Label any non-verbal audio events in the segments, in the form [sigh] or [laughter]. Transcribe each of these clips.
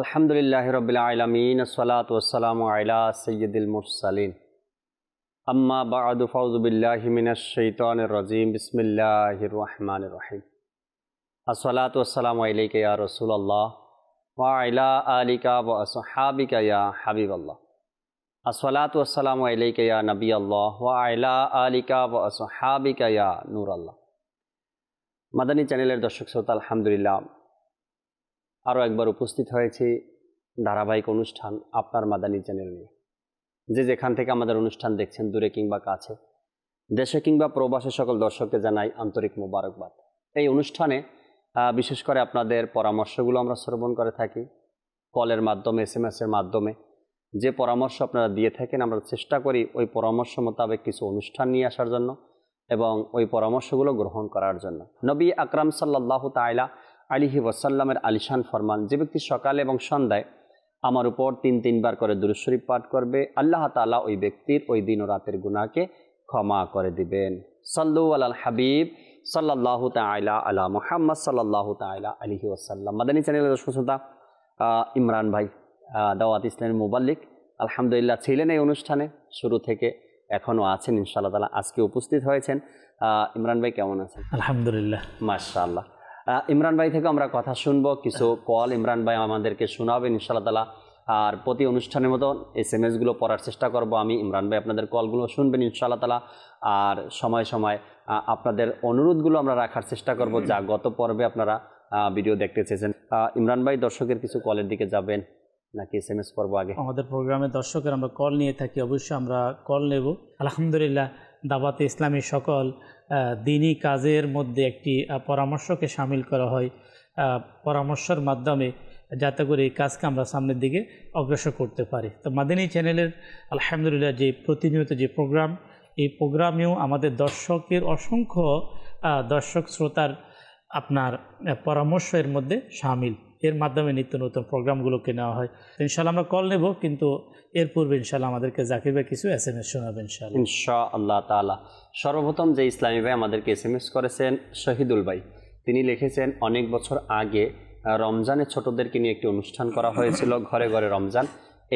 الحمد لله رب العالمين الصلاة والسلام على سيد المرسلين اما بعد فوض بالله من الشيطان الرجيم بسم الله الرحمن الرحيم الصلاة والسلام عليك يا رسول الله وعلى آلك و يا حبيب الله الصلاة والسلام عليك يا نبي الله وعلى آلك و يا نور الله মাদানী চ্যানেলের দর্শক শ্রোতা আলহামদুলিল্লাহ আরও একবার উপস্থিত হয়েছে ধারাবাহিক অনুষ্ঠান আপনার মাদানী চ্যানেল নিয়ে যে যেখান থেকে আমাদের অনুষ্ঠান দেখছেন দূরে কিংবা কাছে দেশে কিংবা প্রবাসে সকল দর্শককে জানাই আন্তরিক মোবারকবাদ এই অনুষ্ঠানে বিশেষ করে আপনাদের পরামর্শগুলো আমরা শ্রবণ করে থাকি কলের মাধ্যমে এস এম এসের মাধ্যমে যে পরামর্শ আপনারা দিয়ে থাকেন আমরা চেষ্টা করি ওই পরামর্শ মোতাবেক কিছু অনুষ্ঠান নিয়ে আসার জন্য এবং ওই পরামর্শগুলো গ্রহণ করার জন্য নবী আকরাম সাল্লাহ তাইলা আলিহি ওয়াসাল্লামের আলিশান ফরমান যে ব্যক্তি সকালে এবং সন্ধ্যায় আমার উপর তিন তিনবার করে দুরুশরীফ পাঠ করবে আল্লাহ তালা ওই ব্যক্তির ওই দিন ও রাতের গুণাকে ক্ষমা করে দিবেন সাল্লু আল হাবিব সাল্লাহ তাইলা আল্লাহ মোহাম্মদ সাল্লাহ তাইলা আলিহি ওয়াসাল্লাম মাদানী চ্যানেলের দর্শক ইমরান ভাই দাওয়াত ইসলামের মুবাল্লিক আলহামদুলিল্লাহ ছিলেন এই অনুষ্ঠানে শুরু থেকে এখনও আছেন ইনশাল্লাহ তালা আজকে উপস্থিত হয়েছেন ইমরান ভাই কেমন আছেন আলহামদুলিল্লাহ মাশাআল্লাহ ইমরান ভাই থেকে আমরা কথা শুনবো কিছু কল ইমরান ভাই আমাদেরকে শোনাবেন ইনশাল্লাহ তালা আর প্রতি অনুষ্ঠানের মতো এস এম এসগুলো পড়ার চেষ্টা করব আমি ইমরান ভাই আপনাদের কলগুলো শুনবেন ইনশাল্লাহ তালা আর সময় সময় আপনাদের অনুরোধগুলো আমরা রাখার চেষ্টা করব যা গত পর্বে আপনারা ভিডিও দেখতে চেয়েছেন ইমরান ভাই দর্শকের কিছু কলের দিকে যাবেন নাকি এস এম এস করবো আগে আমাদের প্রোগ্রামে দর্শকের আমরা কল নিয়ে থাকি অবশ্যই আমরা কল নেব আলহামদুলিল্লাহ দাবাতে ইসলামী সকল দিনী কাজের মধ্যে একটি পরামর্শকে সামিল করা হয় পরামর্শের মাধ্যমে যাতে করে এই কাজকে আমরা সামনের দিকে অগ্রসর করতে পারি তো মাদিনী চ্যানেলের আলহামদুলিল্লাহ যে প্রতিনিয়ত যে প্রোগ্রাম এই প্রোগ্রামেও আমাদের দর্শকের অসংখ্য দর্শক শ্রোতার আপনার পরামর্শের মধ্যে সামিল এর মাধ্যমে নিত্য নতুন প্রোগ্রামগুলোকে নেওয়া হয় ইনশাল্লাহ আমরা কল নেব কিন্তু এর পূর্বে ইনশাল্লাহ আমাদেরকে জাকির ভাই কিছু এস এম এস শোনাবেন ইনশাআল্লাহ ইনশা আল্লাহ তালা সর্বপ্রথম যে ইসলামী ভাই আমাদেরকে এস এম এস করেছেন শহীদুল ভাই তিনি লিখেছেন অনেক বছর আগে রমজানে ছোটদেরকে নিয়ে একটি অনুষ্ঠান করা হয়েছিল ঘরে ঘরে রমজান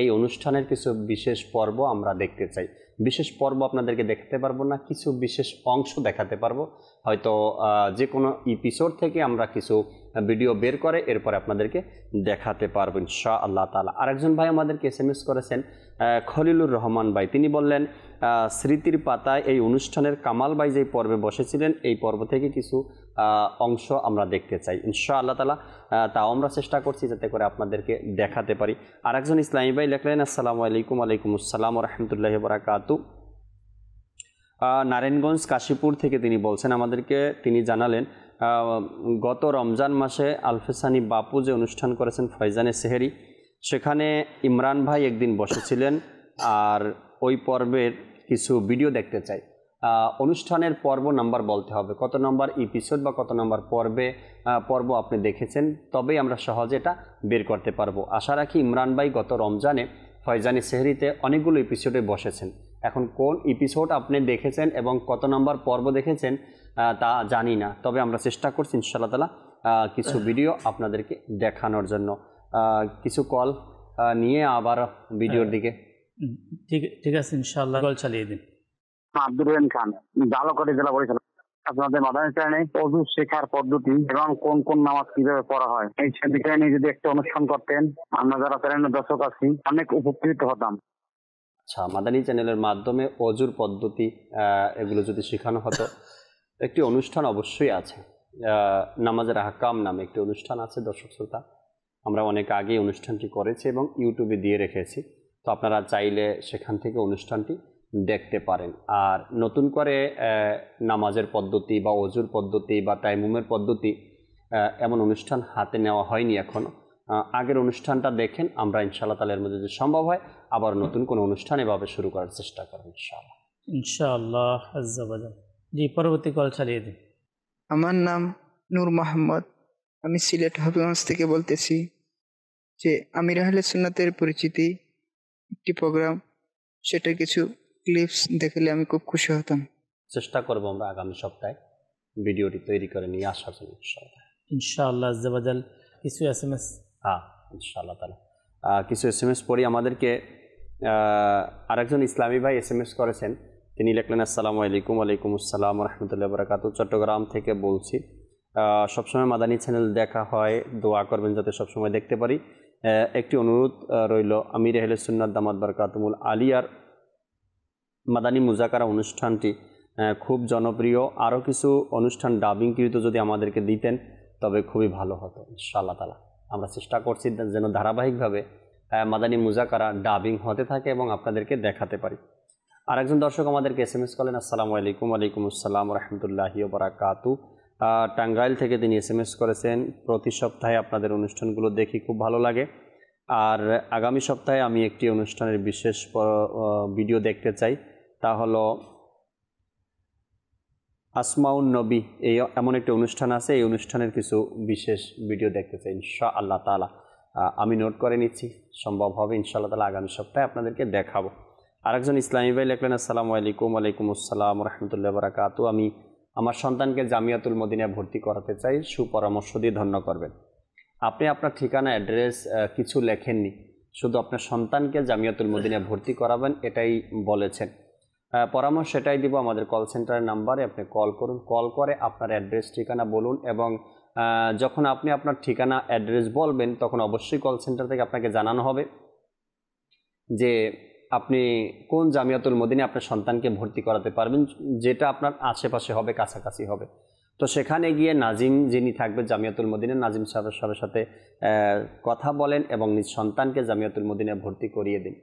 এই অনুষ্ঠানের কিছু বিশেষ পর্ব আমরা দেখতে চাই বিশেষ পর্ব আপনাদেরকে দেখাতে পারবো না কিছু বিশেষ অংশ দেখাতে পারবো হয়তো যে কোনো এপিসোড থেকে আমরা কিছু ভিডিও বের করে এরপরে আপনাদেরকে দেখাতে পারবো ইনশা আল্লাহ তালা আরেকজন ভাই আমাদেরকে এস এম এস করেছেন খলিলুর রহমান ভাই তিনি বললেন স্মৃতির পাতায় এই অনুষ্ঠানের কামাল ভাই যেই পর্বে বসেছিলেন এই পর্ব থেকে কিছু অংশ আমরা দেখতে চাই ইনশা আল্লাহ তালা তাও আমরা চেষ্টা করছি যাতে করে আপনাদেরকে দেখাতে পারি আরেকজন ইসলামী ভাই লেখলেন আসসালামু আলাইকুম আলাইকুম আসসালাম রহমতুল্লাহ বরাকাতু নারায়ণগঞ্জ কাশীপুর থেকে তিনি বলছেন আমাদেরকে তিনি জানালেন গত রমজান মাসে আলফেসানি বাপু যে অনুষ্ঠান করেছেন ফয়জানে সেহেরি সেখানে ইমরান ভাই একদিন বসেছিলেন আর ওই পর্বের কিছু ভিডিও দেখতে চাই অনুষ্ঠানের পর্ব নাম্বার বলতে হবে কত নম্বর এপিসোড বা কত নম্বর পর্বে পর্ব আপনি দেখেছেন তবেই আমরা সহজে এটা বের করতে পারবো আশা রাখি ইমরান ভাই গত রমজানে ফয়জানি সেহরিতে অনেকগুলো এপিসোডে বসেছেন এখন কোন এপিসোড আপনি দেখেছেন এবং কত নম্বর পর্ব দেখেছেন তা জানি না তবে আমরা চেষ্টা করছি ইনশাআল্লাহ তালা কিছু ভিডিও আপনাদেরকে দেখানোর জন্য কিছু কল নিয়ে আবার ভিডিওর হ্যাঁ। দিকে ঠিক ঠিক আছে ইনশাআল্লাহ কল চালিয়ে দিন আব্দুর হ্যাঁ, রহিম খান জালকাটি জেলা বরিশাল আপনাদের মাদানী চ্যানেলে অজু শেখার পদ্ধতি এবং কোন কোন নামাজ কিভাবে পড়া হয় এই বিষয় নিয়ে যদি একটা অনুষ্ঠান করতেন আমরা যারা চ্যানেলের দর্শক আছি অনেক উপকৃত হতাম আচ্ছা মাদানী চ্যানেলের মাধ্যমে অজুর পদ্ধতি এগুলো যদি শেখানো হতো একটি অনুষ্ঠান অবশ্যই আছে নামাজের আহকাম নামে একটি অনুষ্ঠান আছে দর্শক শ্রোতা আমরা অনেক আগে অনুষ্ঠানটি করেছি এবং ইউটিউবে দিয়ে রেখেছি তো আপনারা চাইলে সেখান থেকে অনুষ্ঠানটি দেখতে পারেন আর নতুন করে নামাজের পদ্ধতি বা অজুর পদ্ধতি বা টাইমুমের পদ্ধতি এমন অনুষ্ঠান হাতে নেওয়া হয়নি এখনও আগের অনুষ্ঠানটা দেখেন আমরা ইনশাল্লাহ তালের মধ্যে যদি সম্ভব হয় আবার নতুন কোনো অনুষ্ঠান এভাবে শুরু করার চেষ্টা করেন ইনশাআল্লাহ ইনশাআল্লাহ জি পরবর্তী কল চালিয়ে দিন আমার নাম নূর মোহাম্মদ আমি সিলেট হবিগঞ্জ থেকে বলতেছি যে আমির আহলে সুন্নাতের পরিচিতি একটি প্রোগ্রাম সেটার কিছু ক্লিপস দেখলে আমি খুব খুশি হতাম চেষ্টা করব আমরা আগামী সপ্তাহে ভিডিওটি তৈরি করে নিয়ে আসার জন্য ইনশাআল্লাহ আজাল কিছু এস এম এস হ্যাঁ ইনশাআল্লাহ তালা কিছু এস এম এস পড়ি আমাদেরকে আরেকজন ইসলামী ভাই এস এম এস করেছেন তিনি লেখলেন আসসালামু আলাইকুম আলাইকুম আসসালাম রহমতুল্লাহ বরাকাত চট্টগ্রাম থেকে বলছি সবসময় মাদানী চ্যানেল দেখা হয় দোয়া করবেন যাতে সবসময় দেখতে পারি একটি অনুরোধ রইল আমির রেহেল সুন্নাদ দামাত বরকাতুমুল আলিয়ার মাদানী মুজাকারা অনুষ্ঠানটি খুব জনপ্রিয় আরও কিছু অনুষ্ঠান ডাবিংকৃত যদি আমাদেরকে দিতেন তবে খুবই ভালো হতো ইনশাল্লাহ তালা আমরা চেষ্টা করছি যেন ধারাবাহিকভাবে মাদানী মুজাকারা ডাবিং হতে থাকে এবং আপনাদেরকে দেখাতে পারি আর একজন দর্শক আমাদেরকে এস এম এস করেন আসসালামু আলাইকুম আলাইকুম আসসালাম রহমতুল্লাহি বারাকাতু টাঙ্গাইল থেকে তিনি এস এম এস করেছেন প্রতি সপ্তাহে আপনাদের অনুষ্ঠানগুলো দেখি খুব ভালো লাগে আর আগামী সপ্তাহে আমি একটি অনুষ্ঠানের বিশেষ ভিডিও দেখতে চাই তা হলো আসমাউন নবী এই এমন একটি অনুষ্ঠান আছে এই অনুষ্ঠানের কিছু বিশেষ ভিডিও দেখতে চাই ইনশা আল্লাহ তালা আমি নোট করে নিচ্ছি সম্ভব হবে ইনশাআল্লাহ তালা আগামী সপ্তাহে আপনাদেরকে দেখাবো আরেকজন ইসলামী ভাই লেখলেন আসসালামু আলাইকুম আলাইকুম আসসালাম রহমতুল্লাহ বারাকাত আমি আমার সন্তানকে জামিয়াতুল মদিনায় ভর্তি করাতে চাই সুপরামর্শ দিয়ে ধন্য করবেন আপনি আপনার ঠিকানা অ্যাড্রেস কিছু লেখেননি শুধু আপনার সন্তানকে জামিয়াতুল মদিনায় ভর্তি করাবেন এটাই বলেছেন পরামর্শ এটাই দিব আমাদের কল সেন্টারের নাম্বারে আপনি কল করুন কল করে আপনার অ্যাড্রেস ঠিকানা বলুন এবং যখন আপনি আপনার ঠিকানা অ্যাড্রেস বলবেন তখন অবশ্যই কল সেন্টার থেকে আপনাকে জানানো হবে যে আপনি কোন জামিয়াতুল মদিনে আপনার সন্তানকে ভর্তি করাতে পারবেন যেটা আপনার আশেপাশে হবে কাছাকাছি হবে তো সেখানে গিয়ে নাজিম যিনি থাকবে জামিয়াতুল মদিনে নাজিম সাহেবের সবের সাথে কথা বলেন এবং নিজ সন্তানকে জামিয়াতুল মদিনে ভর্তি করিয়ে দিন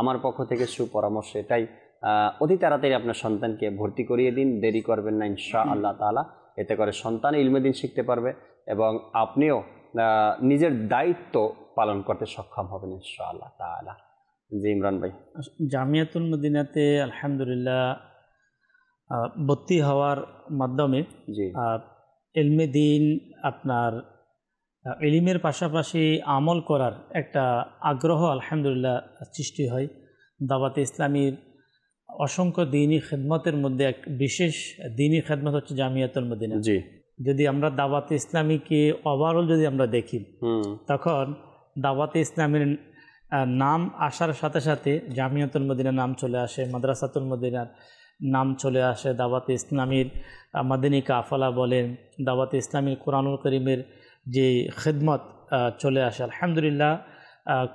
আমার পক্ষ থেকে সুপরামর্শ এটাই অতি তাড়াতাড়ি আপনার সন্তানকে ভর্তি করিয়ে দিন দেরি করবেন না ইনশা আল্লাহ তালা এতে করে সন্তান ইলমেদিন শিখতে পারবে এবং আপনিও নিজের দায়িত্ব পালন করতে সক্ষম হবেন ইনশা আল্লাহ তালা জি ইমরান ভাই জামিয়াতুল মদিনাতে আলহামদুলিল্লাহ ভর্তি হওয়ার মাধ্যমে এলমে দিন আপনার এলিমের পাশাপাশি আমল করার একটা আগ্রহ আলহামদুলিল্লাহ সৃষ্টি হয় দাবাতে ইসলামীর অসংখ্য দিনই খেদমতের মধ্যে এক বিশেষ দিনই খেদমত হচ্ছে জামিয়াতুল মদিনা জি যদি আমরা দাওয়াতে ইসলামীকে ওভারঅল যদি আমরা দেখি তখন দাওয়াতে ইসলামের নাম আসার সাথে সাথে জামিয়াতুল মদিনার নাম চলে আসে মাদ্রাসাতুল মদিনার নাম চলে আসে দাওয়াত ইসলামীর মাদিনী কাফলা বলেন দাওয়াত ইসলামীর কোরআনুল করিমের যে খেদমত চলে আসে আলহামদুলিল্লাহ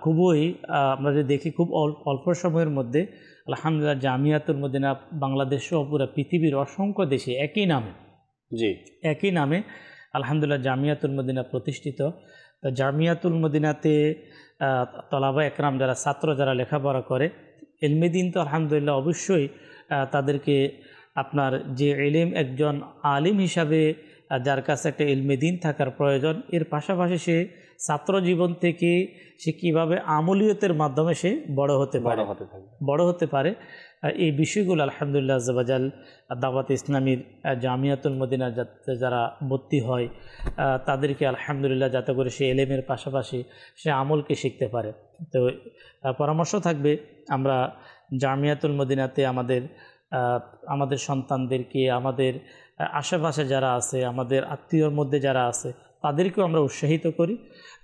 খুবই আমরা যদি দেখি খুব অল্প সময়ের মধ্যে আলহামদুলিল্লাহ জামিয়াতুল মদিনা বাংলাদেশ সহ পুরো পৃথিবীর অসংখ্য দেশে একই নামে জি একই নামে আলহামদুলিল্লাহ জামিয়াতুল মদিনা প্রতিষ্ঠিত তা জামিয়াতুল মদিনাতে তলাবা একরাম যারা ছাত্র যারা লেখাপড়া করে এলমেদিন তো আলহামদুলিল্লাহ অবশ্যই তাদেরকে আপনার যে এলিম একজন আলিম হিসাবে যার কাছে একটা এলমেদিন থাকার প্রয়োজন এর পাশাপাশি সে ছাত্র জীবন থেকে সে কীভাবে আমলীয়তের মাধ্যমে সে বড় হতে পারে বড় হতে পারে এই বিষয়গুলো আলহামদুলিল্লাহ জবাজাল দাওয়াত ইসলামীর জামিয়াতুল মদিনা যাতে যারা ভর্তি হয় তাদেরকে আলহামদুলিল্লাহ যাতে করে সে এলেমের পাশাপাশি সে আমলকে শিখতে পারে তো পরামর্শ থাকবে আমরা জামিয়াতুল মদিনাতে আমাদের আমাদের সন্তানদেরকে আমাদের আশেপাশে যারা আছে আমাদের আত্মীয়র মধ্যে যারা আছে তাদেরকেও আমরা উৎসাহিত করি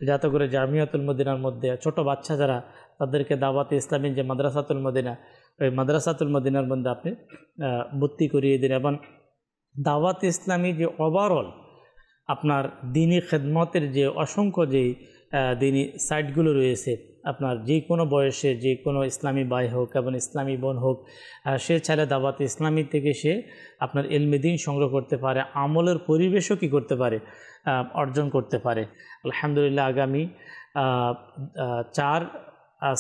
যাতে করে জামিয়াতুল মদিনার মধ্যে ছোট বাচ্চা যারা তাদেরকে দাওয়াতে ইসলামী যে মাদ্রাসাতুল মদিনা ওই মাদ্রাসাতুল মদিনার মধ্যে আপনি ভর্তি করিয়ে দিন এবং দাওয়াত ইসলামী যে ওভারঅল আপনার দিনই খেদমতের যে অসংখ্য যে দিনই সাইটগুলো রয়েছে আপনার যে কোনো বয়সে যে কোনো ইসলামী ভাই হোক এবং ইসলামী বোন হোক সে ছেলে দাওয়াত ইসলামী থেকে সে আপনার এলমেদিন সংগ্রহ করতে পারে আমলের পরিবেশও কী করতে পারে অর্জন করতে পারে আলহামদুলিল্লাহ আগামী চার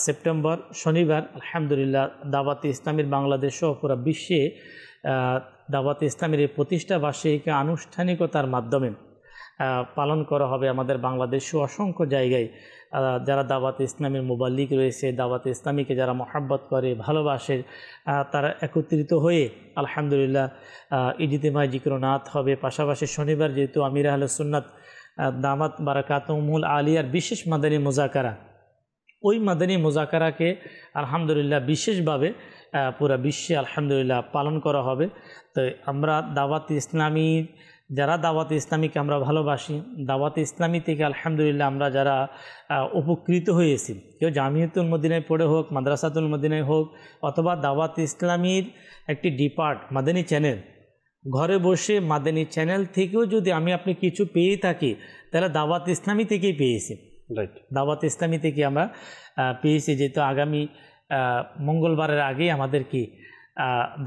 সেপ্টেম্বর শনিবার আলহামদুলিল্লাহ দাওয়াতে ইসলামের বাংলাদেশ সহ পুরা বিশ্বে দাওয়াতে ইসলামের এই প্রতিষ্ঠা বার্ষিকী আনুষ্ঠানিকতার মাধ্যমে পালন করা হবে আমাদের বাংলাদেশ অসংখ্য জায়গায় যারা দাওয়াত ইসলামের মোবাল্লিক রয়েছে দাওয়াত ইসলামীকে যারা মহাব্বত করে ভালোবাসে তারা একত্রিত হয়ে আলহামদুলিল্লাহ ইজিতেমা জিক্রনাথ হবে পাশাপাশি শনিবার যেহেতু আমির আহলে সুন্নাত দামাত বারাকাতমুল আলিয়ার বিশেষ মাদানী মোজাকারা ওই মাদানী মোজাকারাকে আলহামদুলিল্লাহ বিশেষভাবে পুরা বিশ্বে আলহামদুলিল্লাহ পালন করা হবে তো আমরা দাওয়াত ইসলামী যারা দাওয়াত ইসলামীকে আমরা ভালোবাসি দাওয়াত ইসলামী থেকে আলহামদুলিল্লাহ আমরা যারা উপকৃত হয়েছি কেউ জামিয়তুল মদিনায় পড়ে হোক মাদ্রাসাতুল মদিনায় হোক অথবা দাওয়াত ইসলামীর একটি ডিপার্ট মাদানী চ্যানেল ঘরে বসে মাদানী চ্যানেল থেকেও যদি আমি আপনি কিছু পেয়ে থাকি তাহলে দাওয়াত ইসলামী থেকেই পেয়েছি দাওয়াত ইসলামী থেকে আমরা পেয়েছি যেহেতু আগামী মঙ্গলবারের আগেই আমাদের কি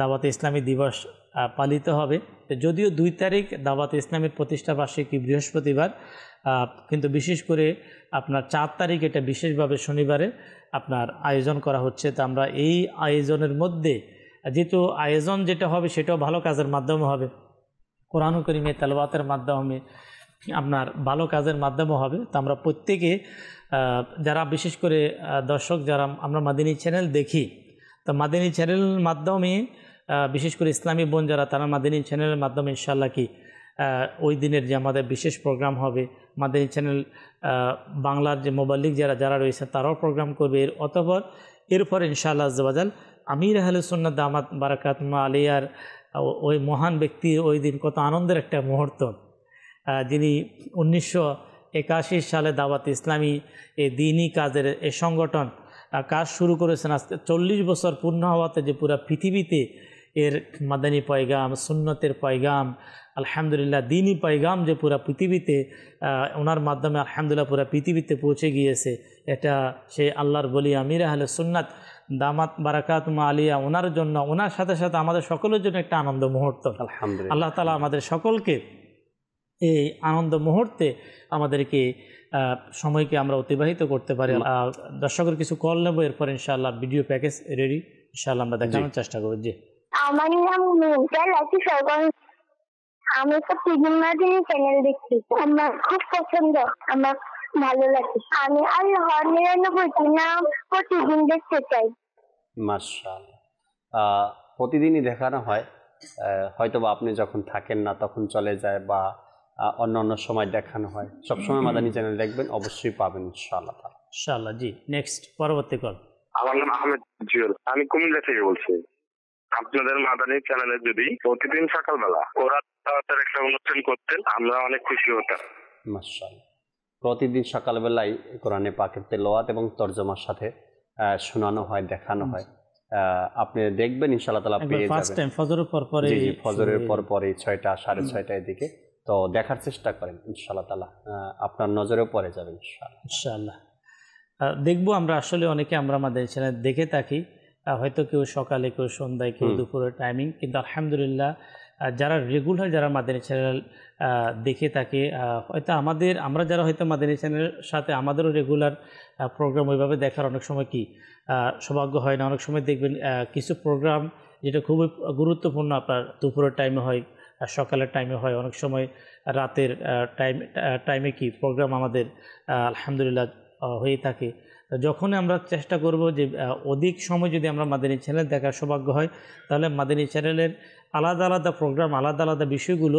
দাওয়াত ইসলামী দিবস পালিত হবে যদিও দুই তারিখ দাওয়াত ইসলামের প্রতিষ্ঠা বার্ষিকী বৃহস্পতিবার কিন্তু বিশেষ করে আপনার চার তারিখ এটা বিশেষভাবে শনিবারে আপনার আয়োজন করা হচ্ছে তো আমরা এই আয়োজনের মধ্যে যেহেতু আয়োজন যেটা হবে সেটাও ভালো কাজের মাধ্যমে হবে কোরআন করিমে তালবাতের মাধ্যমে আপনার ভালো কাজের মাধ্যমে হবে তো আমরা প্রত্যেকে যারা বিশেষ করে দর্শক যারা আমরা মাদিনী চ্যানেল দেখি তো মাদিনী চ্যানেলের মাধ্যমে বিশেষ করে ইসলামী বোন যারা তারা মাদিনী চ্যানেলের মাধ্যমে ইনশাল্লাহ কি ওই দিনের যে আমাদের বিশেষ প্রোগ্রাম হবে মাদিনী চ্যানেল বাংলার যে মোবাল্লিক যারা যারা রয়েছে তারাও প্রোগ্রাম করবে এর অতপর এরপর ইনশাআল্লাহ আজবাজাল আমির আহলে সুন্নাদ আমাদ বারাকাতমা আলিয়ার ওই মহান ব্যক্তির ওই দিন কত আনন্দের একটা মুহূর্ত যিনি উনিশশো একাশি সালে দাওয়াত ইসলামী এই দিনই কাজের এ সংগঠন কাজ শুরু করেছেন আজকে চল্লিশ বছর পূর্ণ হওয়াতে যে পুরা পৃথিবীতে এর মাদানী পয়গাম সুন্নতের পয়গাম আলহামদুলিল্লাহ দিনই পয়গাম যে পুরা পৃথিবীতে ওনার মাধ্যমে আলহামদুলিল্লাহ পুরা পৃথিবীতে পৌঁছে গিয়েছে এটা সে আল্লাহর বলি আমির আহলে সুন্নাত দামাত বারাকাত মা আলিয়া ওনার জন্য ওনার সাথে সাথে আমাদের সকলের জন্য একটা আনন্দ মুহূর্ত আলহামদুলিল্লাহ আল্লাহ তালা আমাদের সকলকে এই আনন্দ মুহূর্তে আমাদেরকে সময়কে আমরা অতিবাহিত করতে পারি দর্শকের কিছু কল নেবো এরপর ইনশাল্লাহ ভিডিও প্যাকেজ রেডি ইনশাল্লাহ আমরা দেখানোর চেষ্টা করবো জি আমার নাম আছি সরগঞ্জ আমি তো চ্যানেল দেখছি আমার খুব পছন্দ আমার ভালো লাগে আমি আর হর নাম প্রতিদিন দেখতে চাই মার্শাল প্রতিদিনই দেখানো হয় হয়তো বা আপনি যখন থাকেন না তখন চলে যায় বা অন্য অন্য সময় দেখানো হয় সবসময় মাদানী চ্যানেল দেখবেন অবশ্যই পাবেন ইনশাআল্লাহ ইনশাআল্লাহ জি নেক্সট পরবর্তী কল আমার নাম আহমেদ জিয়ল আমি কুমিল্লা থেকে বলছি আপনাদের মাদানী চ্যানেলে যদি প্রতিদিন সকালবেলা কোরআন তাওয়াতের একটা অনুষ্ঠান করতেন আমরা অনেক খুশি হতাম মাশাআল্লাহ প্রতিদিন সকালবেলায় কোরআনে পাকের তেলোয়াত এবং তর্জমার সাথে শোনানো হয় দেখানো হয় আপনি দেখবেন ইনশাআল্লাহ তাআলা পেয়ে যাবেন ফার্স্ট টাইম ফজরের পর পরে ফজরের পর পরে 6টা 6:30 এর দিকে তো দেখার চেষ্টা করেন ইনশাল্লাহ তালা আপনার নজরেও পড়ে যাবে ইনশাল্লাহ ইনশাল্লাহ দেখবো আমরা আসলে অনেকে আমরা আমাদের চ্যানেল দেখে থাকি হয়তো কেউ সকালে কেউ সন্ধ্যায় কেউ দুপুরের টাইমিং কিন্তু আলহামদুলিল্লাহ যারা রেগুলার যারা মাদানী চ্যানেল দেখে থাকে হয়তো আমাদের আমরা যারা হয়তো মাদানী চ্যানেলের সাথে আমাদেরও রেগুলার প্রোগ্রাম ওইভাবে দেখার অনেক সময় কি সৌভাগ্য হয় না অনেক সময় দেখবেন কিছু প্রোগ্রাম যেটা খুবই গুরুত্বপূর্ণ আপনার দুপুরের টাইমে হয় সকালের টাইমে হয় অনেক সময় রাতের টাইম টাইমে কি প্রোগ্রাম আমাদের আলহামদুলিল্লাহ হয়ে থাকে যখন আমরা চেষ্টা করব যে অধিক সময় যদি আমরা মাদিনী চ্যানেল দেখার সৌভাগ্য হয় তাহলে মাদিনী চ্যানেলের আলাদা আলাদা প্রোগ্রাম আলাদা আলাদা বিষয়গুলো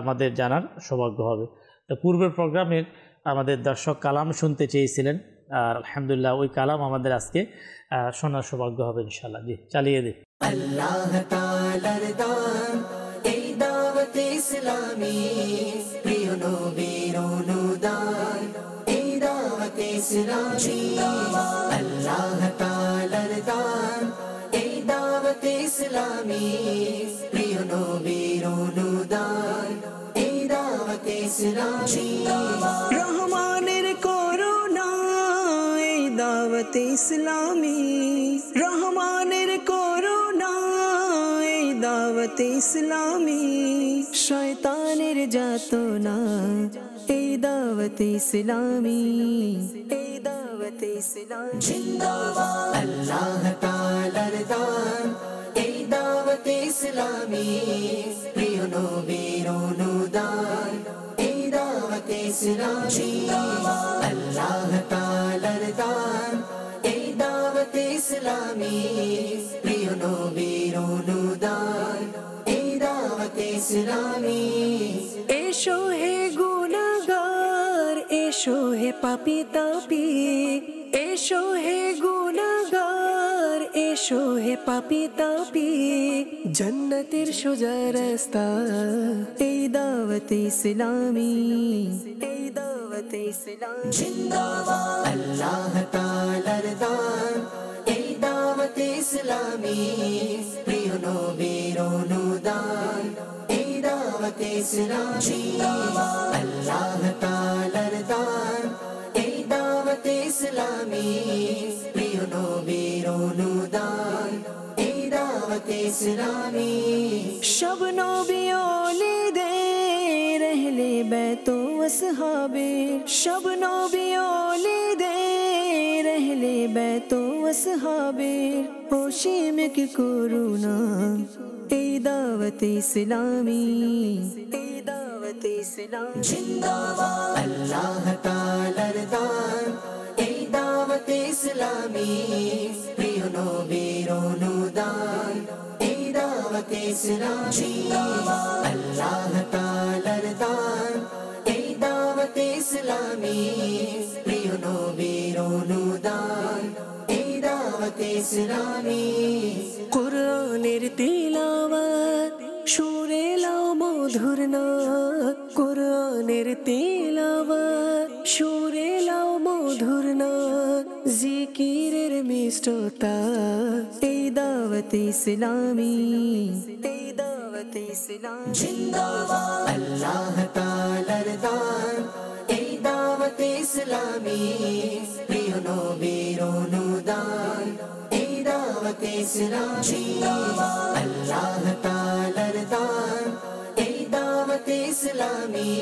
আমাদের জানার সৌভাগ্য হবে তো পূর্বের প্রোগ্রামের আমাদের দর্শক কালাম শুনতে চেয়েছিলেন আর আলহামদুলিল্লাহ ওই কালাম আমাদের আজকে শোনার সৌভাগ্য হবে ইনশাল্লাহ জি চালিয়ে দিই اللہو اسلامی رون سرچی رہمانے کرو نعوتی اسلامی رہمان کرو نعوتی اسلامی شرجاتو سلامی دعوتی سناچی اللہ دردان ای دعوتی سلامی نو بیان ے دعوتی سناچی اللہ دردان ے دعوتی سلامی تین نوبیر سلامی ایشو ہی گو نگار ایشو ہی پاپیتا پی ایشو ہی گونگار ایشو ہی پاپی تا پی جنتی شرس اے دعوت اسلامی دعوتی سلام اللہ دان تی اسلامی سلامی رو دان دعوت دعوت دعوت اسلامی اسلامی اسلامی اللہ تعالی اے اے پیونو شب نو دے بیتو اصحابے شب نو بیوسے بیت و اے اسلامی اللہ تعالی ردان اے اسلامی بیرونو سلامی رونتی سلام چین اللہ تعالی اسلامی سلامی قورن شور مدور نورنر تلاوت لو مدور ن زیر میری دعوتی سلامی دعوتی سلام اللہ دان دعوتی سلامی رو دان دعوت اسلامی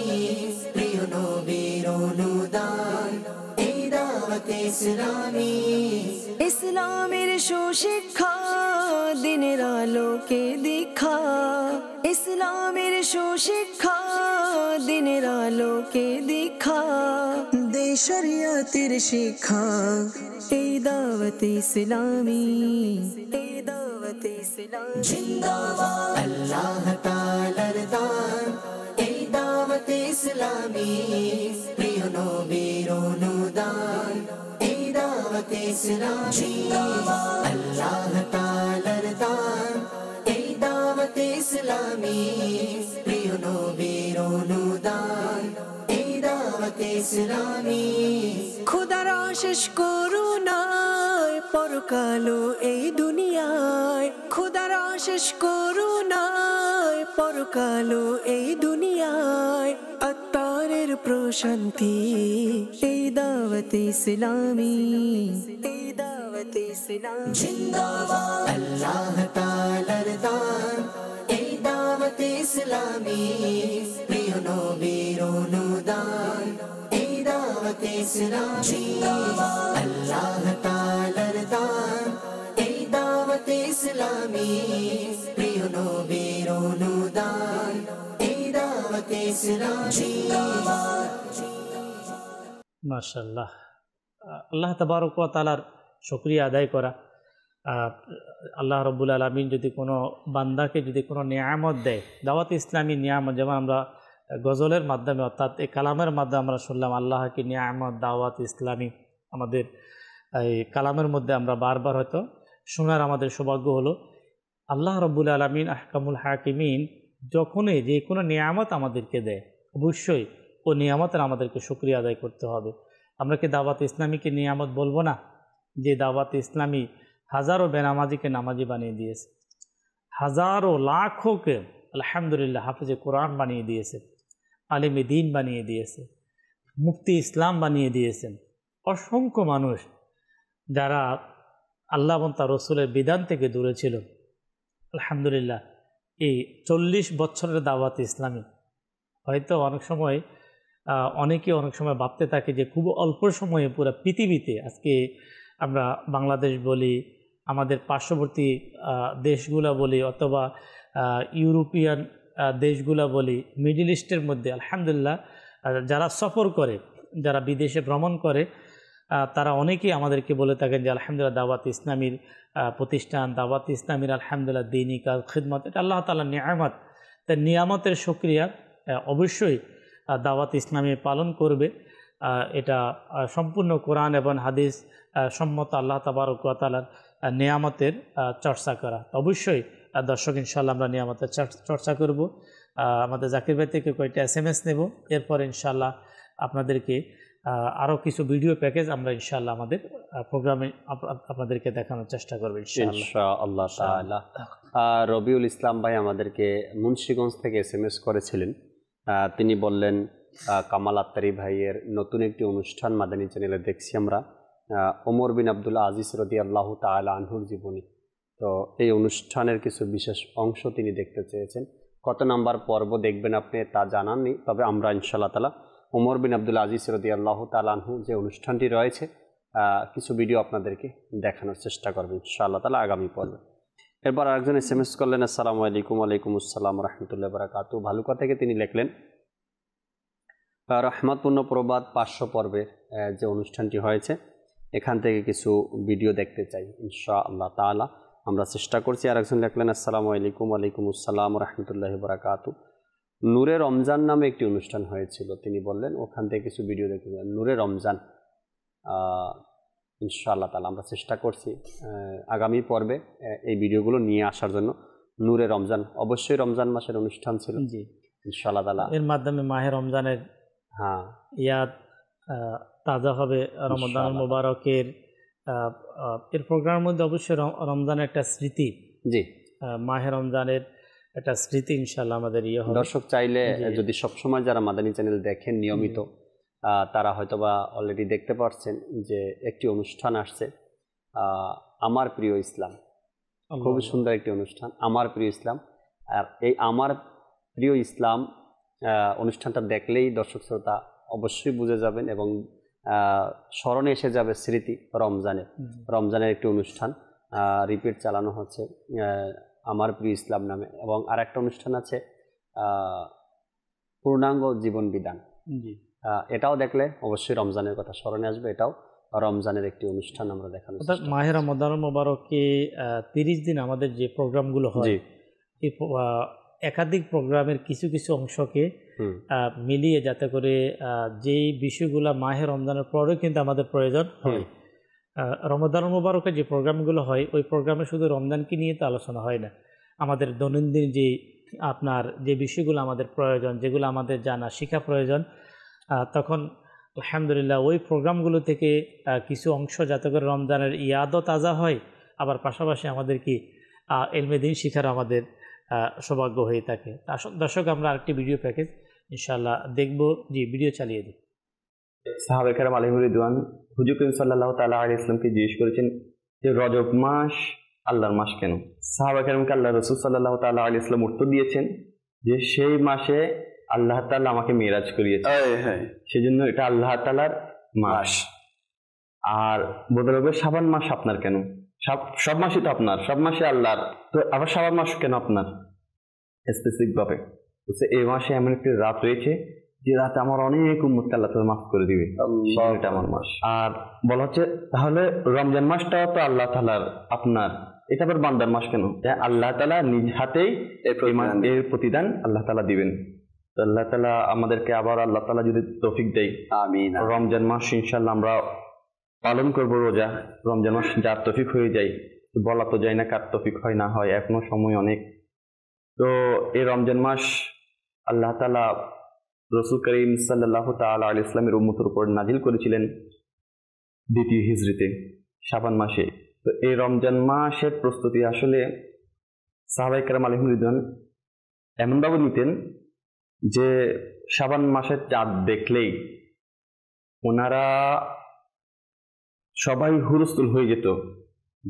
رو نو دان اے دعوت اسلامی اسلام شو شکھا دن رالو کے دکھا اسلام شو شکھا دن رالو کے دکھ شر شی خا تعوتی سلامی دعوتی سلاچی اللہ در دان یع دام سلامی پوبیرو نان ٹری دعوتی سلاچی اللہ دردان ٹام تی سلامی پوبیرو نان ইসলামী খুদার অশেষ করুণায় পরকালো এই দুনিয়ায় খুদার অশেষ করুণায় পরকালো এই দুনিয়ায় আত্মারের প্রশান্তি এই দাওয়াতে ইসলামী এই দাওয়াতে ইসলামী জিন্দাবাদ আল্লাহ তাআলার দান এই দাওয়াতে ইসলামী প্রিয় নবীর অনুদান খেলাফতে আল্লাহ তাবারক তালার শুক্রিয়া আদায় করা আল্লাহ রবুল আলমিন যদি কোনো বান্দাকে যদি কোনো নিয়ামত দেয় দাওয়াত ইসলামী নিয়ামত যেমন আমরা গজলের মাধ্যমে অর্থাৎ এই কালামের মাধ্যমে আমরা শুনলাম আল্লাহকে নিয়ামত দাওয়াত ইসলামী আমাদের এই কালামের মধ্যে আমরা বারবার হয়তো শোনার আমাদের সৌভাগ্য হলো আল্লাহ রব্বুল আলমিন আহকামুল হাকিমিন যখনই যে কোনো নিয়ামত আমাদেরকে দেয় অবশ্যই ও নিয়ামতের আমাদেরকে সুক্রিয়া আদায় করতে হবে আমরা কি দাওয়াত ইসলামীকে নিয়ামত বলবো না যে দাওয়াত ইসলামী হাজারো বেনামাজিকে নামাজি বানিয়ে দিয়েছে হাজারো লাখোকে আলহামদুলিল্লাহ হাফিজে কোরআন বানিয়ে দিয়েছে আলিমে দিন বানিয়ে দিয়েছে মুফতি ইসলাম বানিয়ে দিয়েছেন অসংখ্য মানুষ যারা আল্লাহ তার রসুলের বিধান থেকে দূরে ছিল আলহামদুলিল্লাহ এই চল্লিশ বছরের দাওয়াত ইসলামী হয়তো অনেক সময় অনেকে অনেক সময় ভাবতে থাকে যে খুব অল্প সময়ে পুরো পৃথিবীতে আজকে আমরা বাংলাদেশ বলি আমাদের পার্শ্ববর্তী দেশগুলো বলি অথবা ইউরোপিয়ান দেশগুলা বলি মিডিল ইস্টের মধ্যে আলহামদুলিল্লাহ যারা সফর করে যারা বিদেশে ভ্রমণ করে তারা অনেকেই আমাদেরকে বলে থাকেন যে আলহামদুলিল্লাহ দাওয়াত ইসলামীর প্রতিষ্ঠান দাওয়াত ইসলামীর আলহামদুলিল্লাহ দিনী কাজ খিদমত এটা আল্লাহ তালা নিয়ামত তার নিয়ামতের সক্রিয়া অবশ্যই দাওয়াত ইসলামী পালন করবে এটা সম্পূর্ণ কোরআন এবং হাদিস সম্মত আল্লাহ তাবারকালার নিয়ামতের চর্চা করা অবশ্যই দর্শক ইনশাল্লাহ আমরা নিয়ে আমাদের চর্চা করব আমাদের জাকির ভাই থেকে কয়েকটা এস এম এস নেব এরপর ইনশাল্লাহ আপনাদেরকে আরও কিছু ভিডিও প্যাকেজ আমরা ইনশাল্লাহ আমাদের প্রোগ্রামে আপনাদেরকে দেখানোর চেষ্টা করবো ইনশাআল্লাহ রবিউল ইসলাম ভাই আমাদেরকে মুন্সীগঞ্জ থেকে এস এম এস করেছিলেন তিনি বললেন কামাল আত্তারি ভাইয়ের নতুন একটি অনুষ্ঠান মাদানী চ্যানেলে দেখছি আমরা ওমর বিন আবদুল্লাহ আজিজ রদি আল্লাহ তালা আনহুর জীবনী তো এই অনুষ্ঠানের কিছু বিশেষ অংশ তিনি দেখতে চেয়েছেন কত নাম্বার পর্ব দেখবেন আপনি তা জানাননি তবে আমরা ইনশাল্লাহ তালা ওমর বিন আবদুল আজিজ রদি আল্লাহ তালানহু যে অনুষ্ঠানটি রয়েছে কিছু ভিডিও আপনাদেরকে দেখানোর চেষ্টা করবেন ইনশাআল্লাহ তালা আগামী পর্বে এরপর আরেকজন এস এম এস করলেন আসসালামু আলাইকুম আলাইকুম আসসালাম রহমতুল্লাহ ভালো ভালুকা থেকে তিনি লিখলেন রহমতপূর্ণ প্রবাদ পাঁচশো পর্বের যে অনুষ্ঠানটি হয়েছে এখান থেকে কিছু ভিডিও দেখতে চাই ইনশা আল্লাহ তালা আমরা চেষ্টা করছি আর একজন লেখলেন আসসালামু আলাইকুম আলাইকুম আসসালাম রহমতুল্লাহ বারাকাতু নূরে রমজান নামে একটি অনুষ্ঠান হয়েছিল তিনি বললেন ওখান থেকে কিছু ভিডিও দেখে নূরে রমজান ইনশাআল্লাহ তালা আমরা চেষ্টা করছি আগামী পর্বে এই ভিডিওগুলো নিয়ে আসার জন্য নূরে রমজান অবশ্যই রমজান মাসের অনুষ্ঠান ছিল জি ইনশাআল্লাহ তালা এর মাধ্যমে মাহে রমজানের হ্যাঁ ইয়াদ তাজা হবে রমজান মোবারকের এর প্রোগ্রামের মধ্যে অবশ্যই রমজানের একটা স্মৃতি জি মাহে রমজানের একটা স্মৃতি ইনশাল্লাহ আমাদের ইয়ে হবে দর্শক চাইলে যদি সবসময় যারা মাদানী চ্যানেল দেখেন নিয়মিত তারা হয়তোবা অলরেডি দেখতে পারছেন যে একটি অনুষ্ঠান আসছে আমার প্রিয় ইসলাম খুব সুন্দর একটি অনুষ্ঠান আমার প্রিয় ইসলাম আর এই আমার প্রিয় ইসলাম অনুষ্ঠানটা দেখলেই দর্শক শ্রোতা অবশ্যই বুঝে যাবেন এবং স্মরণে এসে যাবে স্মৃতি রমজানের রমজানের একটি অনুষ্ঠান রিপিট চালানো হচ্ছে আমার প্রিয় ইসলাম নামে এবং আর একটা অনুষ্ঠান আছে পূর্ণাঙ্গ জীবন বিধান এটাও দেখলে অবশ্যই রমজানের কথা স্মরণে আসবে এটাও রমজানের একটি অনুষ্ঠান আমরা দেখানো মাহে রমদান মোবারকে তিরিশ দিন আমাদের যে প্রোগ্রামগুলো হয় একাধিক প্রোগ্রামের কিছু কিছু অংশকে মিলিয়ে যাতে করে যেই বিষয়গুলো মাহে রমজানের পরেও কিন্তু আমাদের প্রয়োজন হয় রমদান মুবারকে যে প্রোগ্রামগুলো হয় ওই প্রোগ্রামে শুধু রমজানকে নিয়ে তো আলোচনা হয় না আমাদের দৈনন্দিন যে আপনার যে বিষয়গুলো আমাদের প্রয়োজন যেগুলো আমাদের জানা শিখা প্রয়োজন তখন আলহামদুলিল্লাহ ওই প্রোগ্রামগুলো থেকে কিছু অংশ যাতে করে রমজানের ইয়াদও তাজা হয় আবার পাশাপাশি আমাদের কি এলমেদিন শিখার আমাদের সৌভাগ্য হয়ে থাকে দর্শক আমরা আরেকটি ভিডিও প্যাকেজ ইনশাল্লাহ দেখব জি ভিডিও চালিয়ে দিই সাহাবেখারাম আলহিমরিদওয়ান হুজুর করিম সাল্লাহ তালা আলী ইসলামকে জিজ্ঞেস করেছেন যে রজব মাস আল্লাহর মাস কেন সাহাবাকারমকে আল্লাহ রসুল সাল্লাহ তালা আলী ইসলাম উত্তর দিয়েছেন যে সেই মাসে আল্লাহ তাল্লাহ আমাকে মেরাজ করিয়েছে জন্য এটা আল্লাহ তালার মাস আর বদল হবে সাবান মাস আপনার কেন সব সব মাসই তো আপনার সব মাসে আল্লাহর তো আবার সাবান মাস কেন আপনার স্পেসিফিকভাবে বলছে এ মাসে এমন একটি রাত রয়েছে যে রাতে আমার অনেক উম্মতকে আল্লাহ তালা মাফ করে দিবে আমার মাস আর বলা হচ্ছে তাহলে রমজান মাসটা তো আল্লাহ তালার আপনার এটা আবার বান্দার মাস কেন আল্লাহ তালা নিজ হাতেই এর প্রতিদান আল্লাহ তালা দিবেন আল্লাহ তালা আমাদেরকে আবার আল্লাহ তালা যদি তফিক দেয় আমি রমজান মাস ইনশাল্লাহ আমরা পালন করব রোজা রমজান মাস যার তফিক হয়ে যায় বলা তো যায় না কার তফিক হয় না হয় এখনো সময় অনেক তো এই রমজান মাস আল্লাহ তালা রসুল করিম সাল্লাহ তাল আল ইসলামের উম্মতের উপর নাজিল করেছিলেন দ্বিতীয় হিজড়িতে সাবান মাসে তো এই রমজান মাসের প্রস্তুতি আসলে সাহাবাই কারাম রিদান এমনভাবে নিতেন যে সাবান মাসের চাঁদ দেখলেই ওনারা সবাই হুরস্তুল হয়ে যেত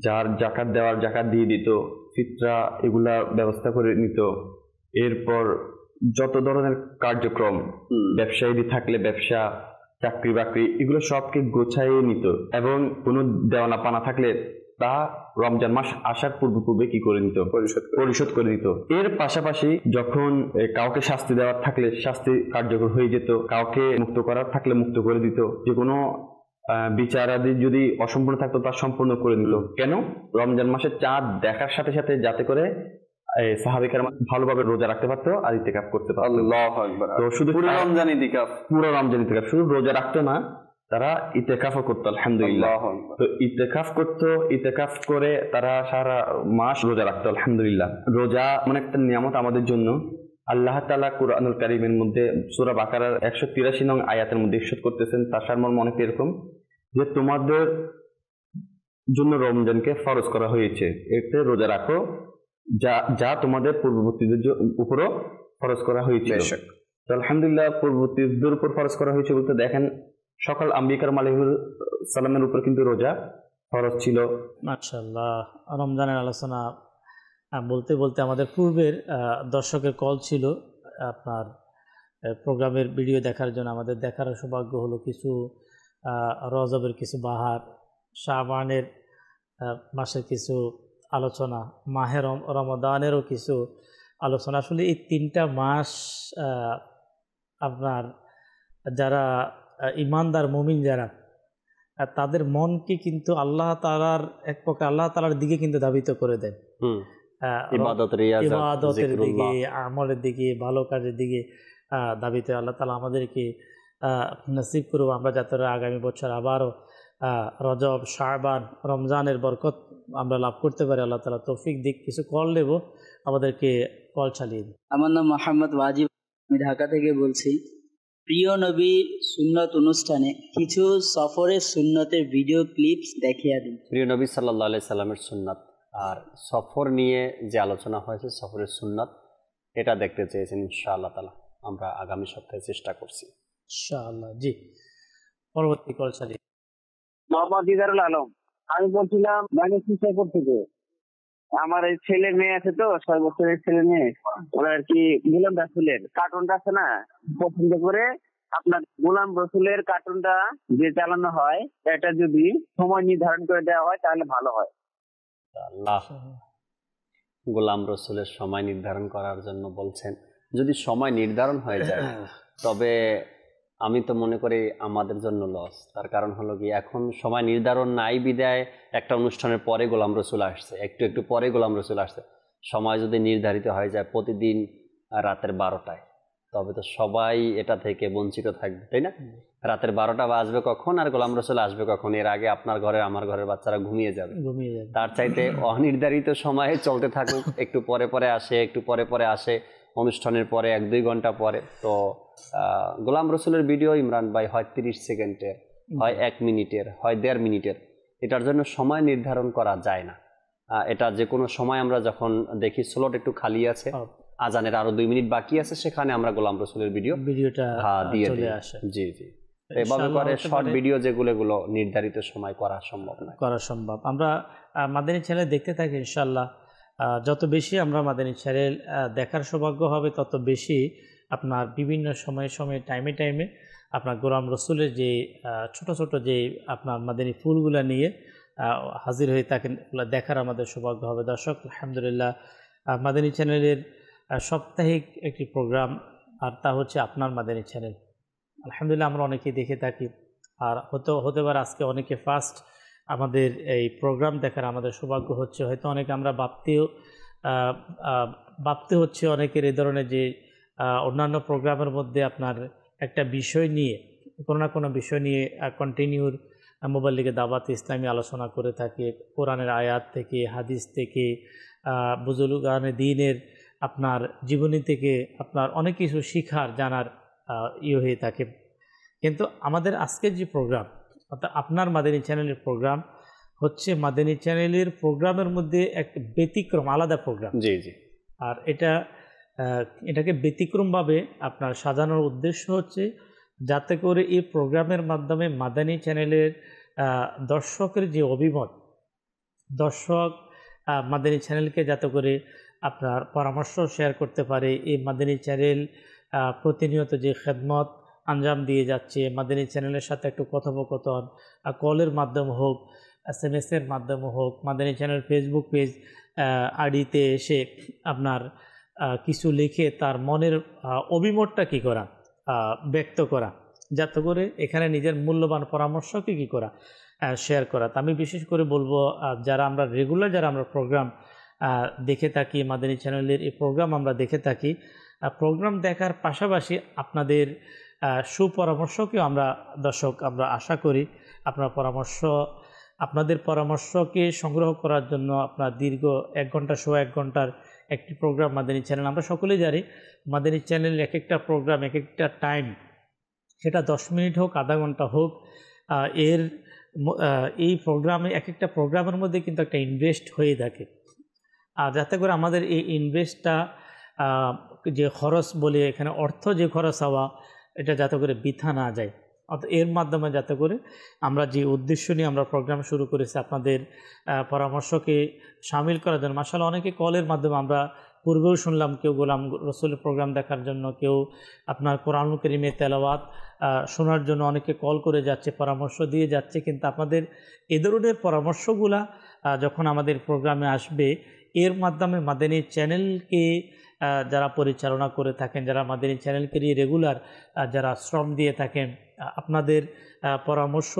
যার জাকাত দেওয়ার জাকাত দিয়ে দিত ফিতরা এগুলা ব্যবস্থা করে নিত এরপর যত ধরনের কার্যক্রম ব্যবসায়ী থাকলে ব্যবসা চাকরি বাকরি এগুলো সবকে গোছাইয়ে নিত এবং কোনো দেওয়ানা পানা থাকলে তা রমজান মাস আসার পূর্ব পূর্বে কি করে নিত পরিশোধ করে দিত এর পাশাপাশি যখন কাউকে শাস্তি দেওয়ার থাকলে শাস্তি কার্যকর হয়ে যেত কাউকে মুক্ত করার থাকলে মুক্ত করে দিত যে কোনো বিচারাদি যদি অসম্পূর্ণ থাকতো তা সম্পূর্ণ করে নিল কেন রমজান মাসে চাঁদ দেখার সাথে সাথে যাতে করে সাহাবিকার ভালোভাবে রোজা রাখতে পারতো আর ইতিকাফ করতে পারতো তো শুধু পুরো রমজান ইতিকাফ পুরো রমজান ইতিকাফ শুধু রোজা রাখতো না তারা ইতেকাফও করতো আলহামদুলিল্লাহ তো করতো ইতেকাফ করে তারা সারা মাস রোজা রাখতো আলহামদুলিল্লাহ রোজা মানে একটা নিয়ামত আমাদের জন্য আল্লাহ তালা কুরআনুল কারিমের মধ্যে সুরা বাকারার একশো তিরাশি নং আয়াতের মধ্যে ঈশ্বর করতেছেন তার সারমর্ম অনেক এরকম যে তোমাদের জন্য রমজানকে ফরজ করা হয়েছে এতে রোজা রাখো যা যা তোমাদের পূর্ববর্তীদের উপরও খরচ করা হয়েছে তো আলহামদুলিল্লাহ পূর্ববর্তীদের উপর খরচ করা হয়েছে বলতে দেখেন সকাল আম্বিকার মালিকুল সালামের উপর কিন্তু রোজা খরচ ছিল মাশাল্লাহ রমজানের আলোচনা বলতে বলতে আমাদের পূর্বের দর্শকের কল ছিল আপনার প্রোগ্রামের ভিডিও দেখার জন্য আমাদের দেখার সৌভাগ্য হলো কিছু রজবের কিছু বাহার শাহবানের মাসের কিছু আলোচনা মাহে রমদানেরও কিছু আলোচনা আসলে এই তিনটা মাস আপনার যারা ইমানদার মুমিন যারা তাদের মনকে কিন্তু আল্লাহ তালার এক পক্ষে আল্লাহ তালার দিকে কিন্তু ধাবিত করে দেন ইবাদতের দিকে আমলের দিকে ভালো কাজের দিকে দাবিতে আল্লাহ তালা আমাদেরকে নসিব করব আমরা যাতে আগামী বছর আবারও রজব শাহবান রমজানের বরকত আমরা লাভ করতে পারি আল্লাহ তালা তৌফিক দিক কিছু কল নেব আমাদেরকে কল চালিয়ে দিই আমার নাম মোহাম্মদ ওয়াজিব আমি ঢাকা থেকে বলছি প্রিয় নবী সুন্নত অনুষ্ঠানে কিছু সফরের সুন্নতের ভিডিও ক্লিপস দেখিয়ে দিন প্রিয় নবী সাল্লাহ আলি সাল্লামের সুন্নত আর সফর নিয়ে যে আলোচনা হয়েছে সফরের সুন্নত এটা দেখতে চেয়েছেন ইনশা আল্লাহ তালা আমরা আগামী সপ্তাহে চেষ্টা করছি ইনশাআল্লাহ জি পরবর্তী কল চালিয়ে মোহাম্মদ ইজারুল আলম আমি বলছিলাম মাইনাস মিসাইপুর থেকে আমার এই ছেলে মেয়ে আছে তো ছয় বছরের ছেলে মেয়ে ওরা আর কি গোলাম রাসুলের কার্টুনটা আছে না পছন্দ করে আপনার গোলাম রসুলের কার্টুনটা যে চালানো হয় এটা যদি সময় নির্ধারণ করে দেওয়া হয় তাহলে ভালো হয় আল্লাহ গোলাম রসুলের সময় নির্ধারণ করার জন্য বলছেন যদি সময় নির্ধারণ হয়ে যায় [coughs] তবে আমি তো মনে করি আমাদের জন্য লস তার কারণ হলো কি এখন সময় নির্ধারণ নাই বিদায় একটা অনুষ্ঠানের পরে গোলাম রসুল আসছে একটু একটু পরে গোলাম রসুল আসছে সময় যদি নির্ধারিত হয়ে যায় প্রতিদিন রাতের বারোটায় তবে তো সবাই এটা থেকে বঞ্চিত থাকবে তাই না রাতের বারোটা বাজবে কখন আর গোলাম রসুল আসবে কখন এর আগে আপনার ঘরে আমার ঘরের বাচ্চারা ঘুমিয়ে যাবে ঘুমিয়ে যাবে তার চাইতে অনির্ধারিত সময়ে চলতে থাকুক একটু পরে পরে আসে একটু পরে পরে আসে অনুষ্ঠানের পরে এক দুই ঘন্টা পরে তো গোলাম রসুলের ভিডিও ইমরান ভাই হয় তিরিশ সেকেন্ডের হয় এক মিনিটের হয় দেড় মিনিটের এটার জন্য সময় নির্ধারণ করা যায় না এটা যে কোনো সময় আমরা যখন দেখি স্লট একটু খালি আছে আজানের আরো দুই মিনিট বাকি আছে সেখানে আমরা গোলাম রসুলের ভিডিও ভিডিওটা দিয়ে জি জি এভাবে করে শর্ট ভিডিও যেগুলো নির্ধারিত সময় করা সম্ভব না করা সম্ভব আমরা মাদানী চ্যানেল দেখতে থাকি ইনশাল্লাহ যত বেশি আমরা মাদানী চ্যানেল দেখার সৌভাগ্য হবে তত বেশি আপনার বিভিন্ন সময়ে সময়ে টাইমে টাইমে আপনার গোলাম রসুলের যে ছোট ছোট যে আপনার মাদানী ফুলগুলো নিয়ে হাজির হয়ে থাকেন ওগুলো দেখার আমাদের সৌভাগ্য হবে দর্শক আলহামদুলিল্লাহ মাদানী চ্যানেলের সাপ্তাহিক একটি প্রোগ্রাম আর তা হচ্ছে আপনার মাদানী চ্যানেল আলহামদুলিল্লাহ আমরা অনেকেই দেখে থাকি আর হতে হতে পারে আজকে অনেকে ফার্স্ট আমাদের এই প্রোগ্রাম দেখার আমাদের সৌভাগ্য হচ্ছে হয়তো অনেক আমরা ভাবতেও ভাবতে হচ্ছে অনেকের এই ধরনের যে অন্যান্য প্রোগ্রামের মধ্যে আপনার একটা বিষয় নিয়ে কোনো না কোনো বিষয় নিয়ে কন্টিনিউর মোবাইল লিগে দাবাতে ইসলামী আলোচনা করে থাকে কোরআনের আয়াত থেকে হাদিস থেকে বুজুল গানে দিনের আপনার জীবনী থেকে আপনার অনেক কিছু শিখার জানার ইয়ে হয়ে থাকে কিন্তু আমাদের আজকের যে প্রোগ্রাম অর্থাৎ আপনার মাদানী চ্যানেলের প্রোগ্রাম হচ্ছে মাদানী চ্যানেলের প্রোগ্রামের মধ্যে একটা ব্যতিক্রম আলাদা প্রোগ্রাম জি জি আর এটা এটাকে ব্যতিক্রমভাবে আপনার সাজানোর উদ্দেশ্য হচ্ছে যাতে করে এই প্রোগ্রামের মাধ্যমে মাদানী চ্যানেলের দর্শকের যে অভিমত দর্শক মাদানী চ্যানেলকে যাতে করে আপনার পরামর্শ শেয়ার করতে পারে এই মাদানী চ্যানেল প্রতিনিয়ত যে খেদমত আঞ্জাম দিয়ে যাচ্ছে মাদানী চ্যানেলের সাথে একটু কথোপকথন কলের মাধ্যম হোক এস এম এসের মাধ্যমে হোক মাদানী চ্যানেল ফেসবুক পেজ আইডিতে এসে আপনার কিছু লিখে তার মনের অভিমতটা কী করা ব্যক্ত করা যাতে করে এখানে নিজের মূল্যবান পরামর্শকে কী করা শেয়ার করা তা আমি বিশেষ করে বলবো যারা আমরা রেগুলার যারা আমরা প্রোগ্রাম দেখে থাকি মাদানী চ্যানেলের এই প্রোগ্রাম আমরা দেখে থাকি প্রোগ্রাম দেখার পাশাপাশি আপনাদের সুপরামর্শকেও আমরা দর্শক আমরা আশা করি আপনার পরামর্শ আপনাদের পরামর্শকে সংগ্রহ করার জন্য আপনার দীর্ঘ এক ঘন্টা শো এক ঘন্টার একটি প্রোগ্রাম মাদানী চ্যানেল আমরা সকলেই জানি মাদানী চ্যানেল এক একটা প্রোগ্রাম এক একটা টাইম সেটা দশ মিনিট হোক আধা ঘন্টা হোক এর এই প্রোগ্রামে এক একটা প্রোগ্রামের মধ্যে কিন্তু একটা ইনভেস্ট হয়ে থাকে আর যাতে করে আমাদের এই ইনভেস্টটা যে খরচ বলে এখানে অর্থ যে খরচ হওয়া এটা যাতে করে বৃথা না যায় অর্থাৎ এর মাধ্যমে যাতে করে আমরা যে উদ্দেশ্য নিয়ে আমরা প্রোগ্রাম শুরু করেছি আপনাদের পরামর্শকে সামিল করার জন্য মাসাল অনেকে কলের মাধ্যমে আমরা পূর্বেও শুনলাম কেউ গোলাম রসুলের প্রোগ্রাম দেখার জন্য কেউ আপনার কোরআন করিমে তেলাওয়াত শোনার জন্য অনেকে কল করে যাচ্ছে পরামর্শ দিয়ে যাচ্ছে কিন্তু আপনাদের এ ধরনের পরামর্শগুলা যখন আমাদের প্রোগ্রামে আসবে এর মাধ্যমে মাদানীর চ্যানেলকে যারা পরিচালনা করে থাকেন যারা আমাদের এই চ্যানেলকে নিয়ে রেগুলার যারা শ্রম দিয়ে থাকেন আপনাদের পরামর্শ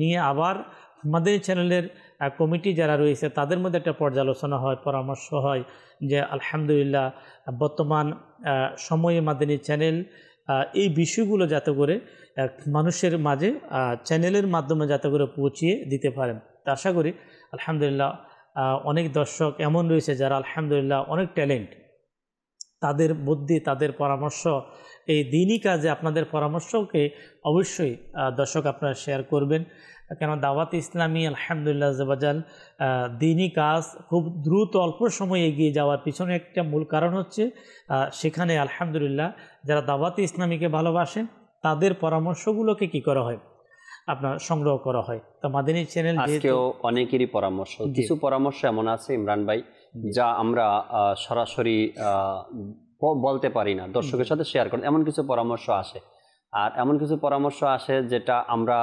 নিয়ে আবার আমাদের চ্যানেলের কমিটি যারা রয়েছে তাদের মধ্যে একটা পর্যালোচনা হয় পরামর্শ হয় যে আলহামদুলিল্লাহ বর্তমান সময়ে মাদিনী চ্যানেল এই বিষয়গুলো যাতে করে মানুষের মাঝে চ্যানেলের মাধ্যমে যাতে করে পৌঁছিয়ে দিতে পারেন তা আশা করি আলহামদুলিল্লাহ অনেক দর্শক এমন রয়েছে যারা আলহামদুলিল্লাহ অনেক ট্যালেন্ট তাদের বুদ্ধি তাদের পরামর্শ এই দিনই কাজে আপনাদের পরামর্শকে অবশ্যই দর্শক আপনারা শেয়ার করবেন কেন দাওয়াত ইসলামী আলহামদুলিল্লাহ জবাজাল দিনই কাজ খুব দ্রুত অল্প সময় এগিয়ে যাওয়ার পিছনে একটা মূল কারণ হচ্ছে সেখানে আলহামদুলিল্লাহ যারা দাওয়াত ইসলামীকে ভালোবাসেন তাদের পরামর্শগুলোকে কি করা হয় আপনার সংগ্রহ করা হয় তো মাদিনী চ্যানেল অনেকেরই পরামর্শ কিছু পরামর্শ এমন আছে ইমরান ভাই যা আমরা সরাসরি বলতে পারি না দর্শকের সাথে শেয়ার করি এমন কিছু পরামর্শ আসে আর এমন কিছু পরামর্শ আসে যেটা আমরা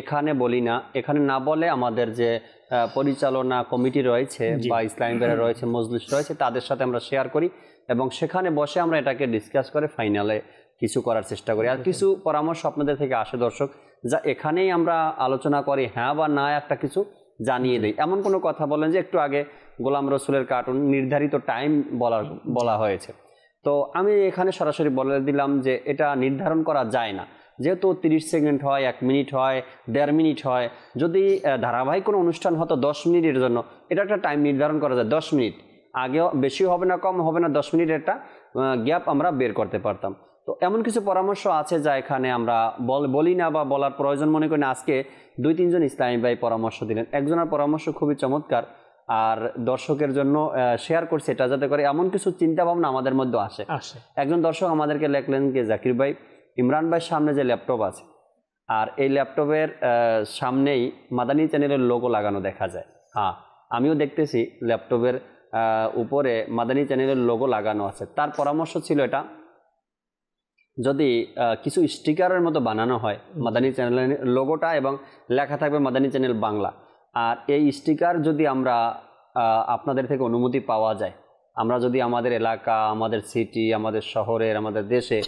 এখানে বলি না এখানে না বলে আমাদের যে পরিচালনা কমিটি রয়েছে বা ইসলাম [clears throat] রয়েছে মজলিস রয়েছে তাদের সাথে আমরা শেয়ার করি এবং সেখানে বসে আমরা এটাকে ডিসকাস করে ফাইনালে কিছু করার চেষ্টা করি আর কিছু পরামর্শ আপনাদের থেকে আসে দর্শক যা এখানেই আমরা আলোচনা করি হ্যাঁ বা না একটা কিছু জানিয়ে দেয় এমন কোনো কথা বলেন যে একটু আগে গোলাম রসুলের কার্টুন নির্ধারিত টাইম বলার বলা হয়েছে তো আমি এখানে সরাসরি বলে দিলাম যে এটা নির্ধারণ করা যায় না যেহেতু তিরিশ সেকেন্ড হয় এক মিনিট হয় দেড় মিনিট হয় যদি ধারাবাহিক কোনো অনুষ্ঠান হতো দশ মিনিটের জন্য এটা একটা টাইম নির্ধারণ করা যায় দশ মিনিট আগেও বেশি হবে না কম হবে না দশ মিনিট একটা গ্যাপ আমরা বের করতে পারতাম তো এমন কিছু পরামর্শ আছে যা এখানে আমরা বলি না বা বলার প্রয়োজন মনে করি না আজকে দুই তিনজন ইসলামী ভাই পরামর্শ দিলেন একজনের পরামর্শ খুবই চমৎকার আর দর্শকের জন্য শেয়ার করছে এটা যাতে করে এমন কিছু চিন্তা ভাবনা আমাদের মধ্যে আসে একজন দর্শক আমাদেরকে লেখলেন যে জাকির ভাই ইমরান ভাইয়ের সামনে যে ল্যাপটপ আছে আর এই ল্যাপটপের সামনেই মাদানী চ্যানেলের লোগো লাগানো দেখা যায় হ্যাঁ আমিও দেখতেছি ল্যাপটপের উপরে মাদানী চ্যানেলের লোগো লাগানো আছে তার পরামর্শ ছিল এটা যদি কিছু স্টিকারের মতো বানানো হয় মাদানী চ্যানেলের লোগোটা এবং লেখা থাকবে মাদানী চ্যানেল বাংলা আর এই স্টিকার যদি আমরা আপনাদের থেকে অনুমতি পাওয়া যায় আমরা যদি আমাদের এলাকা আমাদের সিটি আমাদের শহরের আমাদের দেশে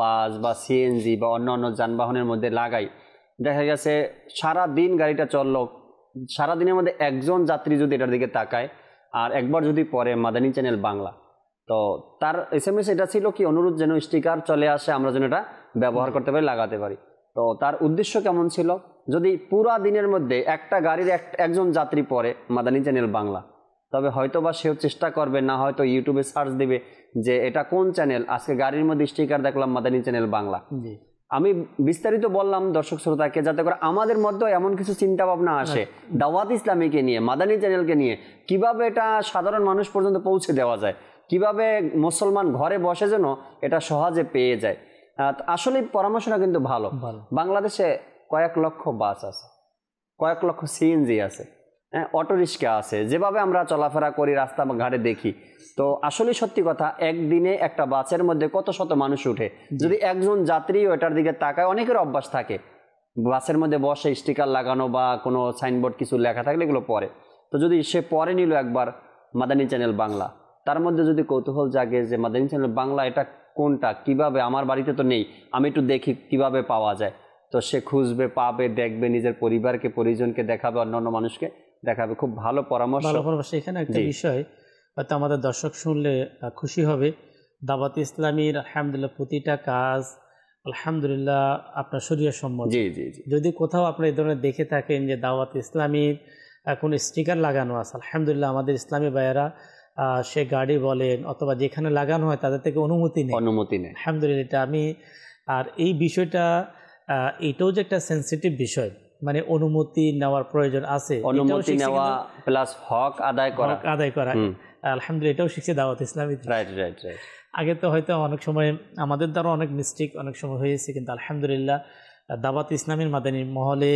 বাস বা সিএনজি বা অন্য অন্য যানবাহনের মধ্যে লাগাই দেখা গেছে সারা দিন গাড়িটা চলল সারাদিনের মধ্যে একজন যাত্রী যদি এটার দিকে তাকায় আর একবার যদি পরে মাদানী চ্যানেল বাংলা তো তার এস এম এস এটা ছিল কি অনুরোধ যেন স্টিকার চলে আসে আমরা যেন এটা ব্যবহার করতে পারি লাগাতে পারি তো তার উদ্দেশ্য কেমন ছিল যদি পুরা দিনের মধ্যে একটা গাড়ির এক একজন যাত্রী পরে মাদানী চ্যানেল বাংলা তবে হয়তো বা সেও চেষ্টা করবে না হয়তো ইউটিউবে সার্চ দিবে যে এটা কোন চ্যানেল আজকে গাড়ির মধ্যে স্টিকার দেখলাম মাদানী চ্যানেল বাংলা আমি বিস্তারিত বললাম দর্শক শ্রোতাকে যাতে করে আমাদের মধ্যে এমন কিছু চিন্তা ভাবনা আসে আচ্ছা। দাওয়াত ইসলামীকে নিয়ে মাদানী চ্যানেলকে নিয়ে কিভাবে এটা সাধারণ মানুষ পর্যন্ত পৌঁছে দেওয়া যায় কিভাবে মুসলমান ঘরে বসে যেন এটা সহজে পেয়ে যায় আসলে পরামর্শটা কিন্তু ভালো বাংলাদেশে কয়েক লক্ষ বাস আছে কয়েক লক্ষ সিএনজি আছে হ্যাঁ অটোরিক্সা আছে যেভাবে আমরা চলাফেরা করি রাস্তা ঘাটে দেখি তো আসলে সত্যি কথা একদিনে একটা বাসের মধ্যে কত শত মানুষ উঠে যদি একজন যাত্রী ওটার দিকে তাকায় অনেকের অভ্যাস থাকে বাসের মধ্যে বসে স্টিকার লাগানো বা কোনো সাইনবোর্ড কিছু লেখা থাকলে এগুলো পরে তো যদি সে পরে নিল একবার মাদানী চ্যানেল বাংলা তার মধ্যে যদি কৌতূহল জাগে যে মাদানী চ্যানেল বাংলা এটা কোনটা কিভাবে আমার বাড়িতে তো নেই আমি একটু দেখি কিভাবে পাওয়া যায় তো সে খুঁজবে পাবে দেখবে নিজের পরিবারকে পরিজনকে দেখাবে অন্যান্য মানুষকে দেখাবে খুব ভালো পরামর্শ ভালো পরামর্শ এখানে একটা বিষয় হয়তো আমাদের দর্শক শুনলে খুশি হবে দাবাত ইসলামীর আলহামদুলিল্লাহ প্রতিটা কাজ আলহামদুলিল্লাহ আপনার শরীর সম্মত জি জি যদি কোথাও আপনার এই ধরনের দেখে থাকেন যে দাওয়াত ইসলামীর কোনো স্টিকার লাগানো আছে আলহামদুলিল্লাহ আমাদের ইসলামী ভাইয়েরা সে গাড়ি বলেন অথবা যেখানে লাগানো হয় তাদের থেকে অনুমতি নেই অনুমতি নেই আলহামদুলিল্লাহ এটা আমি আর এই বিষয়টা এটাও যে একটা সেন্সিটিভ বিষয় মানে অনুমতি নেওয়ার প্রয়োজন আছে অনুমতি নেওয়া প্লাস হক আদায় করা হক আদায় করা আলহামদুলিল্লাহ এটাও শিখছে দাওয়াত ইসলামী রাইট রাইট রাইট আগে তো হয়তো অনেক সময় আমাদের দ্বারা অনেক মিস্টেক অনেক সময় হয়েছে কিন্তু আলহামদুলিল্লাহ দাওয়াত ইসলামের মাদানী মহলে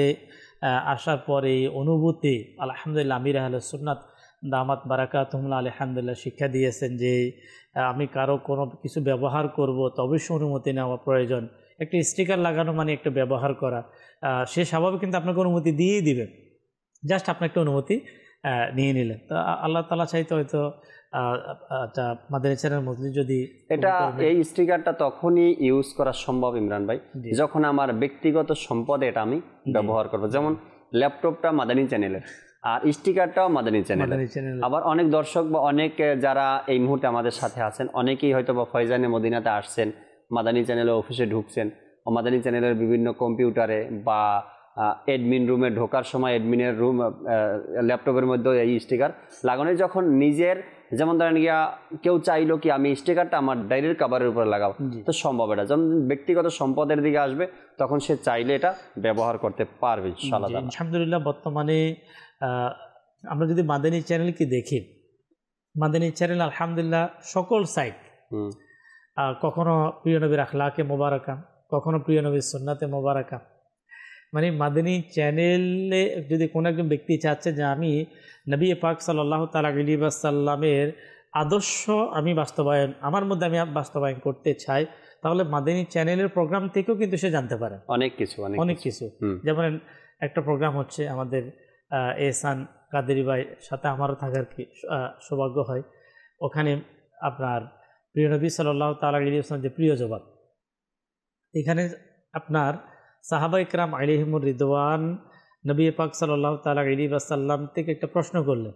আসার পরে অনুভূতি আলহামদুলিল্লাহ আমির আহলে সুন্নাত দামাত বারাকা তুমলা আলহামদুলিল্লাহ শিক্ষা দিয়েছেন যে আমি কারো কোনো কিছু ব্যবহার করব তবে সে অনুমতি নেওয়া প্রয়োজন একটি স্টিকার লাগানো মানে একটু ব্যবহার করা সে স্বাভাবিক কিন্তু আপনাকে অনুমতি দিয়েই দিবেন জাস্ট একটা অনুমতি নিয়ে নিলেন তো আল্লাহ তালা চাইতে হয়তো আচ্ছা, মধ্যে যদি এটা এই স্টিকারটা তখনই ইউজ করা সম্ভব ইমরান ভাই যখন আমার ব্যক্তিগত সম্পদ এটা আমি ব্যবহার করবো যেমন ল্যাপটপটা মাদানি চ্যানেলের আর স্টিকারটাও মাদানী চ্যানেল আবার অনেক দর্শক বা অনেক যারা এই মুহূর্তে আমাদের সাথে আছেন অনেকেই হয়তো বা ফয়জানে মদিনাতে আসছেন মাদানী চ্যানেলে অফিসে ঢুকছেন ও মাদানী চ্যানেলের বিভিন্ন কম্পিউটারে বা এডমিন রুমে ঢোকার সময় এডমিনের রুম ল্যাপটপের মধ্যে এই স্টিকার লাগানো যখন নিজের যেমন ধরেন গিয়া কেউ চাইলো কি আমি স্টিকারটা আমার ডায়েরির কাভারের উপরে লাগাবো তো সম্ভব এটা যখন ব্যক্তিগত সম্পদের দিকে আসবে তখন সে চাইলে এটা ব্যবহার করতে পারবে আলহামদুলিল্লাহ বর্তমানে আমরা যদি মাদানী চ্যানেলকে দেখি মাদানী চ্যানেল আলহামদুলিল্লাহ সকল সাইট কখনো প্রিয় নবীর আখলাকে মোবারকা কখনো প্রিয় নবীর সন্নাতে মোবারকা মানে মাদিনী চ্যানেলে যদি কোনো একজন ব্যক্তি চাচ্ছে যে আমি নবী পাক সাল্লাহ তালা আলিবাসাল্লামের আদর্শ আমি বাস্তবায়ন আমার মধ্যে আমি বাস্তবায়ন করতে চাই তাহলে মাদিনী চ্যানেলের প্রোগ্রাম থেকেও কিন্তু সে জানতে পারে অনেক কিছু অনেক কিছু যেমন একটা প্রোগ্রাম হচ্ছে আমাদের এসান কাদেরি ভাই সাথে আমারও থাকার কি সৌভাগ্য হয় ওখানে আপনার প্রিয় নবী সাল্লাহ তালা আলী ইসলাম যে প্রিয় জবাব এখানে আপনার সাহাবা ইকরাম আলিহিমুর রিদওয়ান নবী পাক সাল্লাহ তালা ইলি বাসাল্লাম থেকে একটা প্রশ্ন করলেন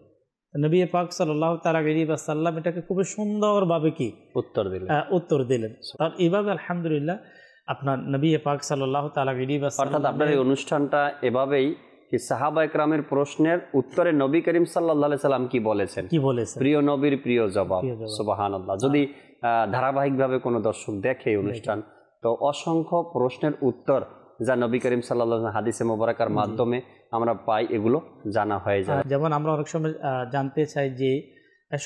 নবী পাক সাল্লাহ তালা ইলি বাসাল্লাম এটাকে খুবই সুন্দরভাবে কি উত্তর দিলেন হ্যাঁ, উত্তর দিলেন আর এইভাবে আলহামদুলিল্লাহ আপনার নবী পাক সাল্লাহ তালা ইলি অর্থাৎ আপনার এই অনুষ্ঠানটা এভাবেই সাহাবা একরামের প্রশ্নের উত্তরে নবী করিম সাল্লাহ সাল্লাম কি বলেছেন কি বলেছেন প্রিয় নবীর প্রিয় জবাব সুবাহান যদি ধারাবাহিকভাবে কোনো দর্শক দেখে অনুষ্ঠান তো অসংখ্য প্রশ্নের উত্তর যা নবী করিম সাল্লা হাদিসে মোবারকার মাধ্যমে আমরা পাই এগুলো জানা হয়ে যায় যেমন আমরা অনেক সময় জানতে চাই যে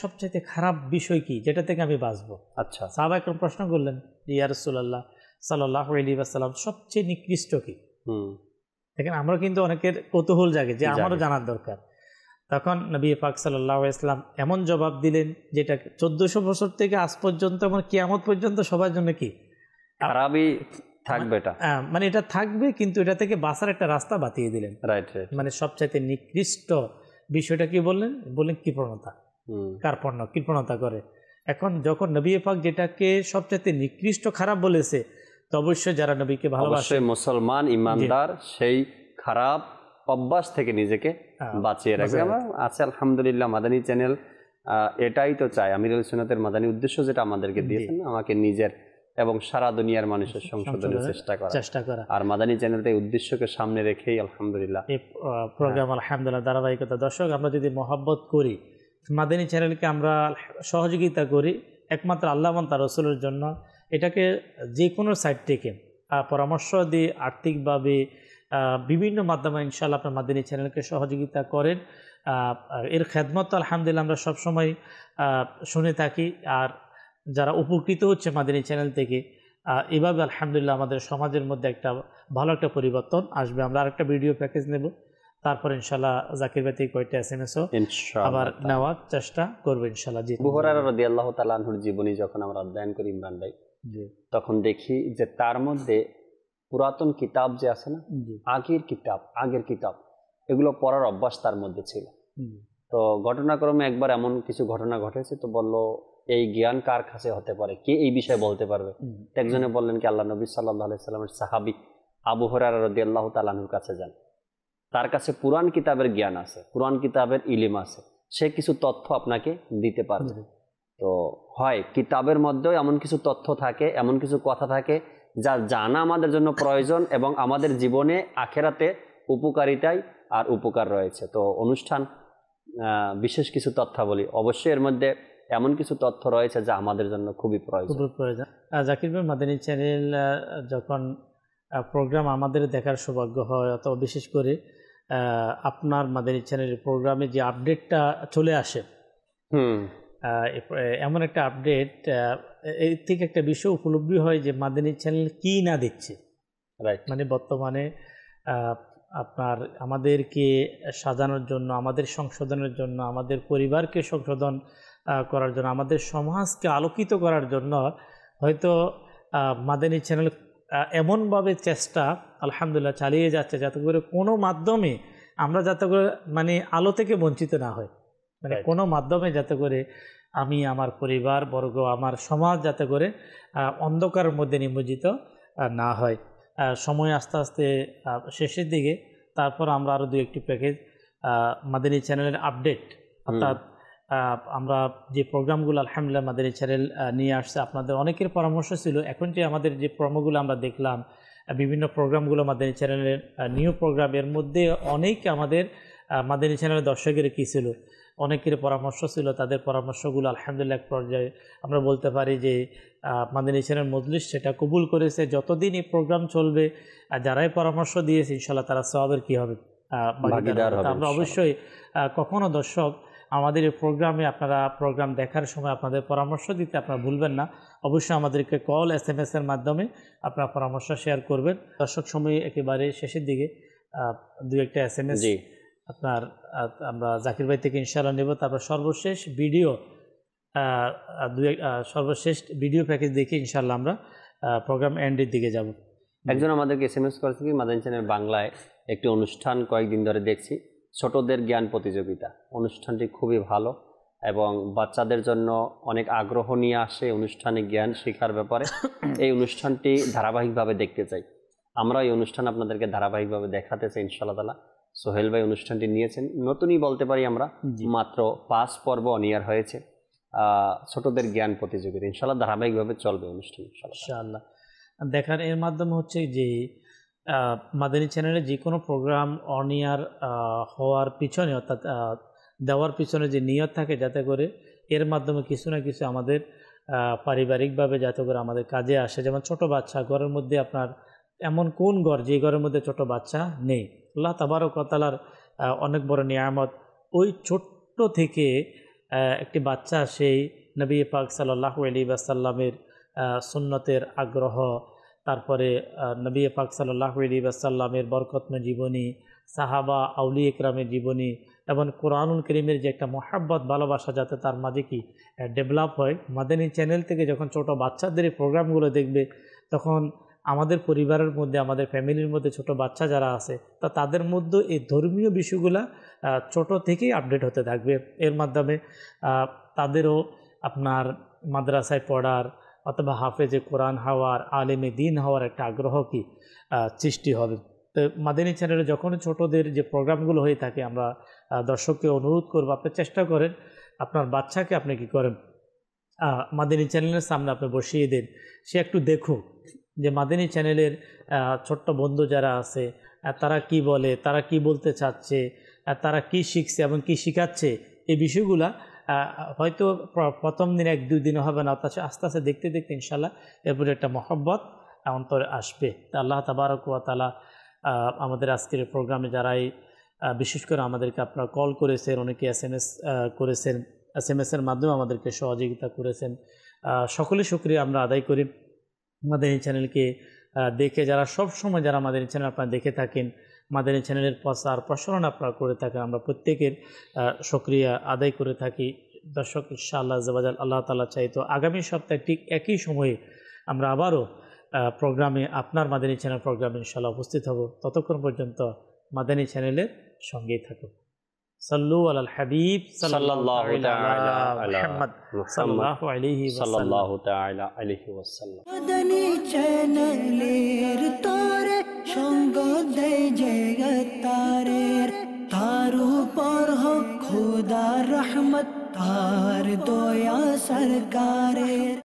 সবচাইতে খারাপ বিষয় কি যেটা থেকে আমি বাঁচবো আচ্ছা সাহবা প্রশ্ন করলেন ইয়ারসুল্লাহ সাল্লাহ সাল্লাম সবচেয়ে নিকৃষ্ট কি দেখেন আমরা কিন্তু অনেকের কৌতূহল জাগে যে আমারও জানার দরকার তখন নবী পাক সাল্লাহ ইসলাম এমন জবাব দিলেন যেটা চোদ্দশো বছর থেকে আজ পর্যন্ত এবং কিয়ামত পর্যন্ত সবার জন্য কি আমি মানে, থাকবে এটা হ্যাঁ, মানে এটা থাকবে কিন্তু এটা থেকে বাঁচার একটা রাস্তা বাতিয়ে দিলেন রাইট মানে সবচাইতে নিকৃষ্ট বিষয়টা কি বললেন বললেন কৃপণতা কার্পণ্য কৃপণতা করে এখন যখন নবী পাক যেটাকে সবচাইতে নিকৃষ্ট খারাপ বলেছে তো অবশ্যই যারা নবীকে ভালোবাসে মুসলমান ইমানদার সেই খারাপ অভ্যাস থেকে নিজেকে হ্যাঁ, বাঁচিয়ে রাখবে আছে আলহামদুলিল্লাহ মাদানী চ্যানেল এটাই তো চাই আমিরুল সুনাতের মাদানী উদ্দেশ্য যেটা আমাদেরকে দিয়েছেন আমাকে নিজের এবং সারা দুনিয়ার মানুষের সংশোধনের চেষ্টা করা চেষ্টা করা আর মাদানী চ্যানেলটা উদ্দেশ্যকে সামনে রেখেই আলহামদুলিল্লাহ এই প্রোগ্রাম হ্যাঁ। আলহামদুলিল্লাহ ধারাবাহিকতা দর্শক আমরা যদি মহব্বত করি মাদানী চ্যানেলকে আমরা সহযোগিতা করি একমাত্র আল্লাহ তার রসুলের জন্য এটাকে যে কোনো সাইড থেকে পরামর্শ দিয়ে আর্থিকভাবে বিভিন্ন মাধ্যমে ইনশাল্লাহ আপনার মাদানী চ্যানেলকে সহযোগিতা করেন এর খেদমত আলহামদুলিল্লাহ আমরা সবসময় শুনে থাকি আর যারা উপকৃত হচ্ছে মাদিনী চ্যানেল থেকে এভাবে আলহামদুলিল্লাহ আমাদের সমাজের মধ্যে একটা ভালো একটা পরিবর্তন আসবে আমরা আরেকটা ভিডিও প্যাকেজ নেব তারপর ইনশাল্লাহ জাকির ভাই কয়েকটা এস এম এসও আবার নেওয়ার চেষ্টা করবো ইনশাল্লাহ জি বুহরার রদি আল্লাহ তালুর জীবনী যখন আমরা অধ্যয়ন করি ইমরান ভাই তখন দেখি যে তার মধ্যে পুরাতন কিতাব যে আছে না আগের কিতাব আগের কিতাব এগুলো পড়ার অভ্যাস তার মধ্যে ছিল তো ঘটনাক্রমে একবার এমন কিছু ঘটনা ঘটেছে তো বললো এই জ্ঞান কার কাছে হতে পারে কে এই বিষয়ে বলতে পারবে একজনে বললেন কি আল্লাহ নবী সাল্লাহ সাল্লামের সাহাবি আবু হরার রদি আল্লাহ তালাহুর কাছে যান তার কাছে পুরাণ কিতাবের জ্ঞান আছে পুরাণ কিতাবের ইলিম আছে সে কিছু তথ্য আপনাকে দিতে পারবে তো হয় কিতাবের মধ্যেও এমন কিছু তথ্য থাকে এমন কিছু কথা থাকে যা জানা আমাদের জন্য প্রয়োজন এবং আমাদের জীবনে আখেরাতে উপকারিতাই আর উপকার রয়েছে তো অনুষ্ঠান বিশেষ কিছু তথ্যাবলী অবশ্যই এর মধ্যে এমন কিছু তথ্য রয়েছে যা আমাদের জন্য খুবই প্রয়োজন খুবই প্রয়োজন জাকির ভাই মাদানী চ্যানেল যখন প্রোগ্রাম আমাদের দেখার সৌভাগ্য হয় অথবা বিশেষ করে আপনার মাদানী চ্যানেলের প্রোগ্রামে যে আপডেটটা চলে আসে হুম এমন একটা আপডেট এর থেকে একটা বিষয় উপলব্ধি হয় যে মাদানী চ্যানেল কি না দিচ্ছে রাইট মানে বর্তমানে আপনার আমাদেরকে সাজানোর জন্য আমাদের সংশোধনের জন্য আমাদের পরিবারকে সংশোধন করার জন্য আমাদের সমাজকে আলোকিত করার জন্য হয়তো মাদানী চ্যানেল এমনভাবে চেষ্টা আলহামদুলিল্লাহ চালিয়ে যাচ্ছে যাতে করে কোনো মাধ্যমে আমরা যাতে করে মানে আলো থেকে বঞ্চিত না হয় মানে কোনো মাধ্যমে যাতে করে আমি আমার পরিবার বর্গ আমার সমাজ যাতে করে অন্ধকারের মধ্যে নিমজ্জিত না হয় সময় আস্তে আস্তে শেষের দিকে তারপর আমরা আরও দু একটি প্যাকেজ মাদানী চ্যানেলের আপডেট অর্থাৎ আমরা যে প্রোগ্রামগুলো আলহামদুলিল্লাহ আমাদের এই চ্যানেল নিয়ে আসছে আপনাদের অনেকের পরামর্শ ছিল এখন যে আমাদের যে প্রোমোগুলো আমরা দেখলাম বিভিন্ন প্রোগ্রামগুলো আমাদের এই চ্যানেলের নিউ প্রোগ্রাম এর মধ্যে অনেক আমাদের আমাদের এই চ্যানেলের দর্শকের কী ছিল অনেকের পরামর্শ ছিল তাদের পরামর্শগুলো আলহামদুলিল্লাহ এক পর্যায়ে আমরা বলতে পারি যে আমাদের এই চ্যানেল মজলিস সেটা কবুল করেছে যতদিন এই প্রোগ্রাম চলবে যারাই পরামর্শ দিয়েছে ইনশাল্লাহ তারা সবের কী হবে আমরা অবশ্যই কখনো দর্শক আমাদের এই প্রোগ্রামে আপনারা প্রোগ্রাম দেখার সময় আপনাদের পরামর্শ দিতে আপনারা ভুলবেন না অবশ্যই আমাদেরকে কল এস এম এর মাধ্যমে আপনারা পরামর্শ শেয়ার করবেন দর্শক সময় একেবারে শেষের দিকে দু একটা এস এম এস আপনার আমরা জাকির ভাই থেকে ইনশাল্লাহ নেব তারপর সর্বশেষ ভিডিও এক সর্বশেষ ভিডিও প্যাকেজ দেখে ইনশাল্লাহ আমরা প্রোগ্রাম এন্ডের দিকে যাব একজন আমাদেরকে এস এম এস করেছে কি মাদান চ্যানেল বাংলায় একটি অনুষ্ঠান কয়েকদিন ধরে দেখছি ছোটদের জ্ঞান প্রতিযোগিতা অনুষ্ঠানটি খুবই ভালো এবং বাচ্চাদের জন্য অনেক আগ্রহ নিয়ে আসে অনুষ্ঠানে জ্ঞান শেখার ব্যাপারে এই অনুষ্ঠানটি ধারাবাহিকভাবে দেখতে চাই আমরা এই অনুষ্ঠান আপনাদেরকে ধারাবাহিকভাবে দেখাতে চাই ইনশাল্লাহ তালা সোহেল ভাই অনুষ্ঠানটি নিয়েছেন নতুনই বলতে পারি আমরা মাত্র পাঁচ পর্ব অনিয়ার হয়েছে ছোটদের জ্ঞান প্রতিযোগিতা ইনশাল্লাহ ধারাবাহিকভাবে চলবে অনুষ্ঠান ইনশাল্লাহ দেখার এর মাধ্যমে হচ্ছে যে মাদানী চ্যানেলে যে কোনো প্রোগ্রাম অনিয়ার হওয়ার পিছনে অর্থাৎ দেওয়ার পিছনে যে নিয়ত থাকে যাতে করে এর মাধ্যমে কিছু না কিছু আমাদের পারিবারিকভাবে যাতে করে আমাদের কাজে আসে যেমন ছোট বাচ্চা ঘরের মধ্যে আপনার এমন কোন ঘর যে ঘরের মধ্যে ছোট বাচ্চা নেই আল্লাহ কতালার অনেক বড় নিয়ামত ওই ছোট্ট থেকে একটি বাচ্চা সেই নবী পাক সাল্লাহ আলী বাসাল্লামের সুন্নতের আগ্রহ তারপরে নবী পাক সাল্লাহ আলী আসাল্লামের জীবনী সাহাবা আউলি ইকরামের জীবনী এবং কোরআনুল করিমের যে একটা মহাব্বত ভালোবাসা যাতে তার মাঝে কি ডেভেলপ হয় মাদানী চ্যানেল থেকে যখন ছোট বাচ্চাদের এই প্রোগ্রামগুলো দেখবে তখন আমাদের পরিবারের মধ্যে আমাদের ফ্যামিলির মধ্যে ছোট বাচ্চা যারা আছে তা তাদের মধ্যে এই ধর্মীয় বিষয়গুলা ছোট থেকেই আপডেট হতে থাকবে এর মাধ্যমে তাদেরও আপনার মাদ্রাসায় পড়ার অথবা হাফেজে কোরআন হওয়ার আলেমে দিন হওয়ার একটা আগ্রহ কি সৃষ্টি হবে তো মাদিনী চ্যানেলে যখন ছোটদের যে প্রোগ্রামগুলো হয়ে থাকে আমরা দর্শককে অনুরোধ করবো আপনি চেষ্টা করেন আপনার বাচ্চাকে আপনি কি করেন মাদিনী চ্যানেলের সামনে আপনি বসিয়ে দেন সে একটু দেখুক যে মাদিনী চ্যানেলের ছোট্ট বন্ধু যারা আছে তারা কি বলে তারা কি বলতে চাচ্ছে তারা কি শিখছে এবং কি শিখাচ্ছে এই বিষয়গুলা হয়তো প্রথম দিন এক দুই দিন হবে না তাছে আস্তে আস্তে দেখতে দেখতে ইনশাল্লাহ এরপরে একটা মহব্বত অন্তরে আসবে তা আল্লাহ তাবারক ওয়া তালা আমাদের আজকের প্রোগ্রামে যারাই বিশেষ করে আমাদেরকে আপনার কল করেছেন অনেকে এস এম এস করেছেন এস এম এসের মাধ্যমে আমাদেরকে সহযোগিতা করেছেন সকলে সুক্রিয়া আমরা আদায় করি আমাদের এই চ্যানেলকে দেখে যারা সব সময় যারা আমাদের চ্যানেল আপনারা দেখে থাকেন মাদানী চ্যানেলের প্রচার প্রসারণ আপনারা করে থাকেন আমরা প্রত্যেকের সক্রিয়া আদায় করে থাকি দর্শক আল্লাহ জবাজাল আল্লাহ তালা চাইতো আগামী সপ্তাহে ঠিক একই সময়ে আমরা আবারও প্রোগ্রামে আপনার মাদানী চ্যানেল প্রোগ্রামে ইনশাল্লাহ উপস্থিত হব ততক্ষণ পর্যন্ত মাদানী চ্যানেলের সঙ্গেই থাকুন সাল্লু আলাল হাবিব সাল্লাল্লাহু আলাইহি সাল্লাল্লাহু তাআলা আলাইহি ওয়াসাল্লাম মাদানী চ্যানেলের سنگود جگہ تارے تارو پر ہو خدا رحمتار دویا سرکار ر